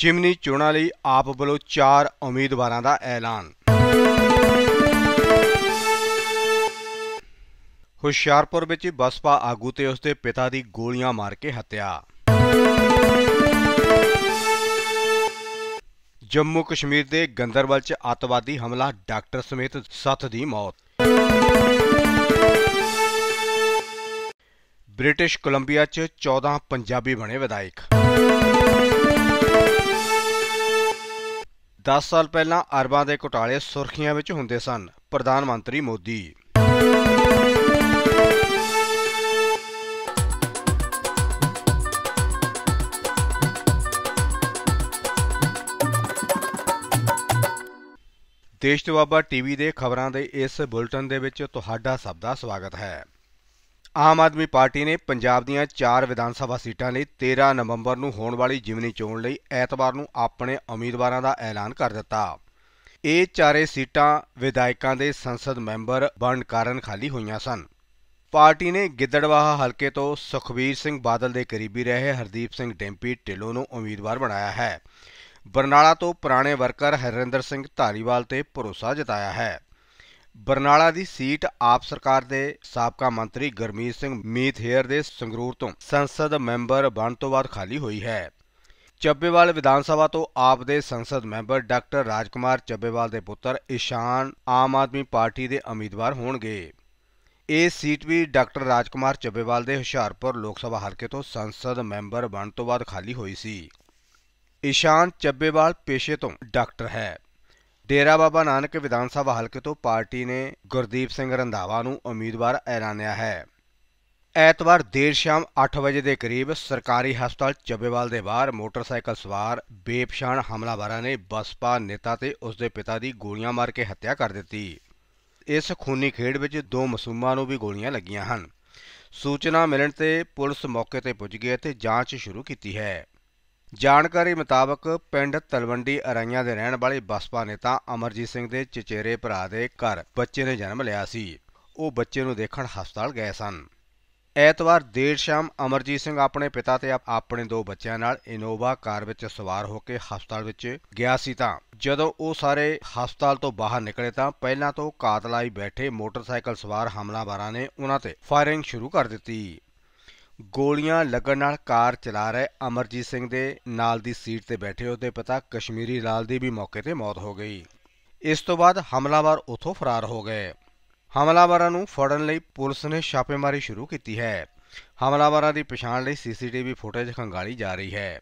ਜਿਮਨੀ ਚੋਣਾਂ ਲਈ ਆਪ ਵੱਲੋਂ 4 ਉਮੀਦਵਾਰਾਂ ਦਾ ਐਲਾਨ ਹੁਸ਼ਿਆਰਪੁਰ ਵਿੱਚ ਬਸਪਾ ਆਗੂ ਤੇ ਉਸਦੇ ਪਿਤਾ ਦੀ ਗੋਲੀਆਂ ਮਾਰ ਕੇ ਹੱਤਿਆ ਜੰਮੂ ਕਸ਼ਮੀਰ ਦੇ ਗੰਦਰਵਲ 'ਚ ਅਤਵਾਦੀ ਹਮਲਾ ਡਾਕਟਰ ਸਮੇਤ 7 ਦੀ ਮੌਤ ਬ੍ਰਿਟਿਸ਼ ਕੋਲੰਬੀਆ 'ਚ 14 ਪੰਜਾਬੀ ਬਣੇ ਵਿਧਾਇਕ 10 ਸਾਲ ਪਹਿਲਾਂ ਅਰਬਾਂ ਦੇ ਘੁਟਾਲੇ ਸੁਰਖੀਆਂ ਵਿੱਚ ਹੁੰਦੇ ਸਨ ਪ੍ਰਧਾਨ ਮੰਤਰੀ ਮੋਦੀ ਦੇਸ਼ ਤੋਂ ਬਾਬਾ ਟੀਵੀ ਦੇ ਖਬਰਾਂ ਦੇ ਇਸ ਬੁਲਟਨ ਦੇ ਵਿੱਚ ਤੁਹਾਡਾ ਸਭ ਦਾ ਸਵਾਗਤ ਹੈ ਆਮ ਆਦਮੀ ਪਾਰਟੀ ਨੇ ਪੰਜਾਬ ਦੀਆਂ 4 ਵਿਧਾਨ ਸਭਾ ਸੀਟਾਂ ਲਈ 13 ਨਵੰਬਰ ਨੂੰ ਹੋਣ ਵਾਲੀ ਜਿਮਨੀ ਚੋਣ ਲਈ ਐਤਵਾਰ ਨੂੰ ਆਪਣੇ ਉਮੀਦਵਾਰਾਂ ਦਾ ਐਲਾਨ ਕਰ ਦਿੱਤਾ ਇਹ ਚਾਰੇ ਸੀਟਾਂ ਵਿਧਾਇਕਾਂ ਦੇ ਸੰਸਦ ਮੈਂਬਰ ਬਣਨ ਕਾਰਨ ਖਾਲੀ ਹੋਈਆਂ ਸਨ ਪਾਰਟੀ ਨੇ ਗਿੱਦੜਵਾਹਾ ਹਲਕੇ ਤੋਂ ਸੁਖਵੀਰ ਸਿੰਘ ਬਾਦਲ ਦੇ ਕਰੀਬੀ ਰਹੇ ਹਰਦੀਪ ਸਿੰਘ ਡੈਂਪੀ ਢਿੱਲੋਂ ਨੂੰ ਉਮੀਦਵਾਰ ਬਣਾਇਆ ਹੈ ਬਰਨਾਲਾ ਤੋਂ ਪੁਰਾਣੇ ਵਰਕਰ ਹਰਿੰਦਰ ਸਿੰਘ ਧਾਰੀਵਾਲ ਤੇ ਭਰੋਸਾ ਜਤਾਇਆ ਹੈ ਬਰਨਾਲਾ ਦੀ ਸੀਟ ਆਪ ਸਰਕਾਰ ਦੇ ਸਾਬਕਾ ਮੰਤਰੀ ਗਰਮੀਤ ਸਿੰਘ ਮੀਤ ਹੇਅਰ ਦੇ ਸੰਗਰੂਰ ਤੋਂ ਸੰਸਦ ਮੈਂਬਰ ਬਣ ਤੋਂ ਬਾਅਦ ਖਾਲੀ ਹੋਈ ਹੈ ਚੱਬੇਵਾਲ ਵਿਧਾਨ ਸਭਾ ਤੋਂ ਆਪ ਦੇ ਸੰਸਦ ਮੈਂਬਰ ਡਾਕਟਰ ਰਾਜਕੁਮਾਰ ਚੱਬੇਵਾਲ ਦੇ ਪੁੱਤਰ ਈਸ਼ਾਨ ਆਮ ਆਦਮੀ ਪਾਰਟੀ ਦੇ ਉਮੀਦਵਾਰ ਹੋਣਗੇ ਇਹ ਸੀਟ ਵੀ ਡਾਕਟਰ ਰਾਜਕੁਮਾਰ ਚੱਬੇਵਾਲ ਦੇ ਹੁਸ਼ਿਆਰਪੁਰ ਲੋਕ ਸਭਾ ਹਲਕੇ ਤੋਂ ਸੰਸਦ ਮੈਂਬਰ ਬਣ ਤੋਂ ਬਾਅਦ ਖਾਲੀ ਹੋਈ ਸੀ ਈਸ਼ਾਨ ਚੱਬੇਵਾਲ ਪੇਸ਼ੇ ਤੋਂ ਡਾਕਟਰ ਹੈ ਡੇਰਾ ਬਾਬਾ ਨਾਨਕ ਵਿਧਾਨ ਸਭਾ ਹਲਕੇ ਤੋਂ ਪਾਰਟੀ ਨੇ ਗੁਰਦੀਪ ਸਿੰਘ ਰੰਧਾਵਾ ਨੂੰ ਉਮੀਦਵਾਰ ਐਲਾਨਿਆ ਹੈ ਐਤਵਾਰ ਦੇਰ ਸ਼ਾਮ 8 ਵਜੇ ਦੇ ਕਰੀਬ ਸਰਕਾਰੀ ਹਸਪਤਾਲ ਚੱਬੇਵਾਲ ਦੇ ਬਾਹਰ ਮੋਟਰਸਾਈਕਲ ਸਵਾਰ ਬੇਪਛਾਣ ਹਮਲਾਵਰਾਂ ਨੇ ਬਸਪਾ ਨੇਤਾ ਤੇ ਉਸ ਦੇ ਪਿਤਾ ਦੀ ਗੋਲੀਆਂ ਮਾਰ ਕੇ ਹੱਤਿਆ ਕਰ ਦਿੱਤੀ ਇਸ ਖੂਨੀ ਖੇਡ ਵਿੱਚ ਦੋ ਮਸੂਮਾਂ ਨੂੰ ਵੀ ਗੋਲੀਆਂ ਲੱਗੀਆਂ ਹਨ ਸੂਚਨਾ ਮਿਲਣ ਤੇ ਪੁਲਿਸ ਮੌਕੇ ਤੇ ਪੁੱਜ ਗਈ ਅਤੇ ਜਾਂਚ ਸ਼ੁਰੂ ਕੀਤੀ ਹੈ ਜਾਣਕਾਰੀ ਮੁਤਾਬਕ ਪਿੰਡ ਤਲਵੰਡੀ ਅਰਾਈਆਂ ਦੇ ਰਹਿਣ ਵਾਲੇ ਬਸਪਾ ਨੇਤਾ ਅਮਰਜੀਤ ਸਿੰਘ ਦੇ ਚਚੇਰੇ ਭਰਾ ਦੇ ਘਰ ਬੱਚੇ ਨੇ ਜਨਮ ਲਿਆ ਸੀ ਉਹ ਬੱਚੇ ਨੂੰ ਦੇਖਣ ਹਸਪਤਾਲ ਗਏ ਸਨ ਐਤਵਾਰ ਦੇਰ ਸ਼ਾਮ ਅਮਰਜੀਤ ਸਿੰਘ ਆਪਣੇ ਪਿਤਾ ਤੇ ਆਪਣੇ ਦੋ ਬੱਚਿਆਂ ਨਾਲ ਇਨੋਵਾ ਕਾਰ ਵਿੱਚ ਸਵਾਰ ਹੋ ਕੇ ਹਸਪਤਾਲ ਵਿੱਚ ਗਿਆ ਸੀ ਤਾਂ ਜਦੋਂ ਉਹ ਸਾਰੇ ਹਸਪਤਾਲ ਤੋਂ ਬਾਹਰ ਨਿਕਲੇ ਤਾਂ ਪਹਿਲਾਂ ਤੋਂ ਕਾਤਲਾਈ ਬੈਠੇ ਮੋਟਰਸਾਈਕਲ ਸਵਾਰ ਹਮਲਾਵਰਾਂ ਨੇ ਉਹਨਾਂ ਤੇ ਫਾਇਰਿੰਗ ਸ਼ੁਰੂ ਕਰ ਦਿੱਤੀ ਗੋਲੀਆਂ ਲੱਗਣ ਨਾਲ ਕਾਰ ਚਲਾ ਰਹੇ ਅਮਰਜੀਤ ਸਿੰਘ ਦੇ ਨਾਲ ਦੀ ਸੀਟ ਤੇ ਬੈਠੇ ਉਹਦੇ ਪਤਾ ਕਸ਼ਮੀਰੀ ਲਾਲ ਦੀ ਵੀ ਮੌਕੇ ਤੇ ਮੌਤ ਹੋ ਗਈ ਇਸ ਤੋਂ ਬਾਅਦ ਹਮਲਾਵਰ ਉਥੋਂ ਫਰਾਰ ਹੋ ਗਏ ਹਮਲਾਵਰਾਂ ਨੂੰ ਫੜਨ ਲਈ ਪੁਲਿਸ ਨੇ ਛਾਪੇਮਾਰੀ ਸ਼ੁਰੂ ਕੀਤੀ ਹੈ ਹਮਲਾਵਰਾਂ ਦੀ ਪਛਾਣ ਲਈ ਸੀਸੀਟੀਵੀ ਫੁਟੇਜ ਖੰਗਾਲੀ ਜਾ ਰਹੀ ਹੈ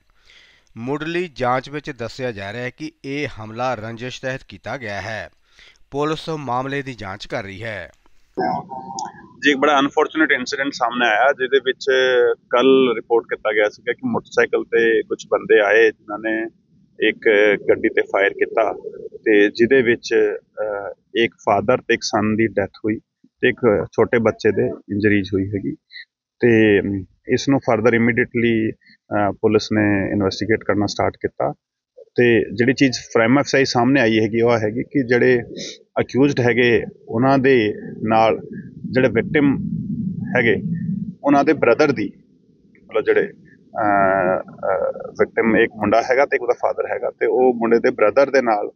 ਮੁੱਢਲੀ ਜਾਂਚ ਵਿੱਚ ਦੱਸਿਆ ਜਾ ਰਿਹਾ ਹੈ ਕਿ ਇਹ ਹਮਲਾ ਰੰਜਿਸ਼ ਤਹਿਤ ਕੀਤਾ ਗਿਆ ਹੈ ਪੁਲਿਸ ਮਾਮਲੇ ਦੀ ਜਾਂਚ ਕਰ ਰਹੀ ਹੈ ਜੀ ਇੱਕ ਬੜਾ ਅਨਫੋਰਚੂਨੇਟ ਇਨਸੀਡੈਂਟ ਸਾਹਮਣੇ ਆਇਆ ਜਿਹਦੇ ਵਿੱਚ ਕੱਲ ਰਿਪੋਰਟ ਕੀਤਾ ਗਿਆ ਸੀਗਾ ਕਿ ਮੋਟਰਸਾਈਕਲ ਤੇ ਕੁਝ ਬੰਦੇ ਆਏ ਜਿਨ੍ਹਾਂ ਨੇ ਇੱਕ ਗੱਡੀ ਤੇ ਫਾਇਰ ਕੀਤਾ ਤੇ ਜਿਹਦੇ ਵਿੱਚ ਇੱਕ ਫਾਦਰ ਤੇ ਇੱਕ ਸਨ ਦੀ ਡੈਥ ਹੋਈ ਤੇ ਇੱਕ ਛੋਟੇ ਬੱਚੇ ਦੇ ਇੰਜਰੀਜ਼ ਹੋਈ ਹੈਗੀ ਤੇ ਇਸ ਨੂੰ ਫਰਦਰ ਇਮੀਡੀਏਟਲੀ ਪੁਲਿਸ ਨੇ ਇਨਵੈਸਟੀਗੇਟ ਕਰਨਾ ਸਟਾਰਟ ਕੀਤਾ ਤੇ ਜਿਹੜੀ ਚੀਜ਼ ਫਰੈਮ ਐਫਸਾਈ ਸਾਹਮਣੇ ਆਈ ਹੈਗੀ ਉਹ ਹੈਗੀ ਕਿ ਜਿਹੜੇ ਅਕਿਊਜ਼ਡ ਹੈਗੇ ਉਹਨਾਂ ਦੇ ਨਾਲ ਜਿਹੜੇ ਵਿਕਟਿਮ ਹੈਗੇ ਉਹਨਾਂ ਦੇ ਬ੍ਰਦਰ ਦੀ ਮਤਲਬ ਜਿਹੜੇ ਵਿਕਟਿਮ ਇੱਕ ਮੁੰਡਾ ਹੈਗਾ ਤੇ ਉਹਦਾ ਫਾਦਰ ਹੈਗਾ ਤੇ ਉਹ ਮੁੰਡੇ ਦੇ ਬ੍ਰਦਰ ਦੇ ਨਾਲ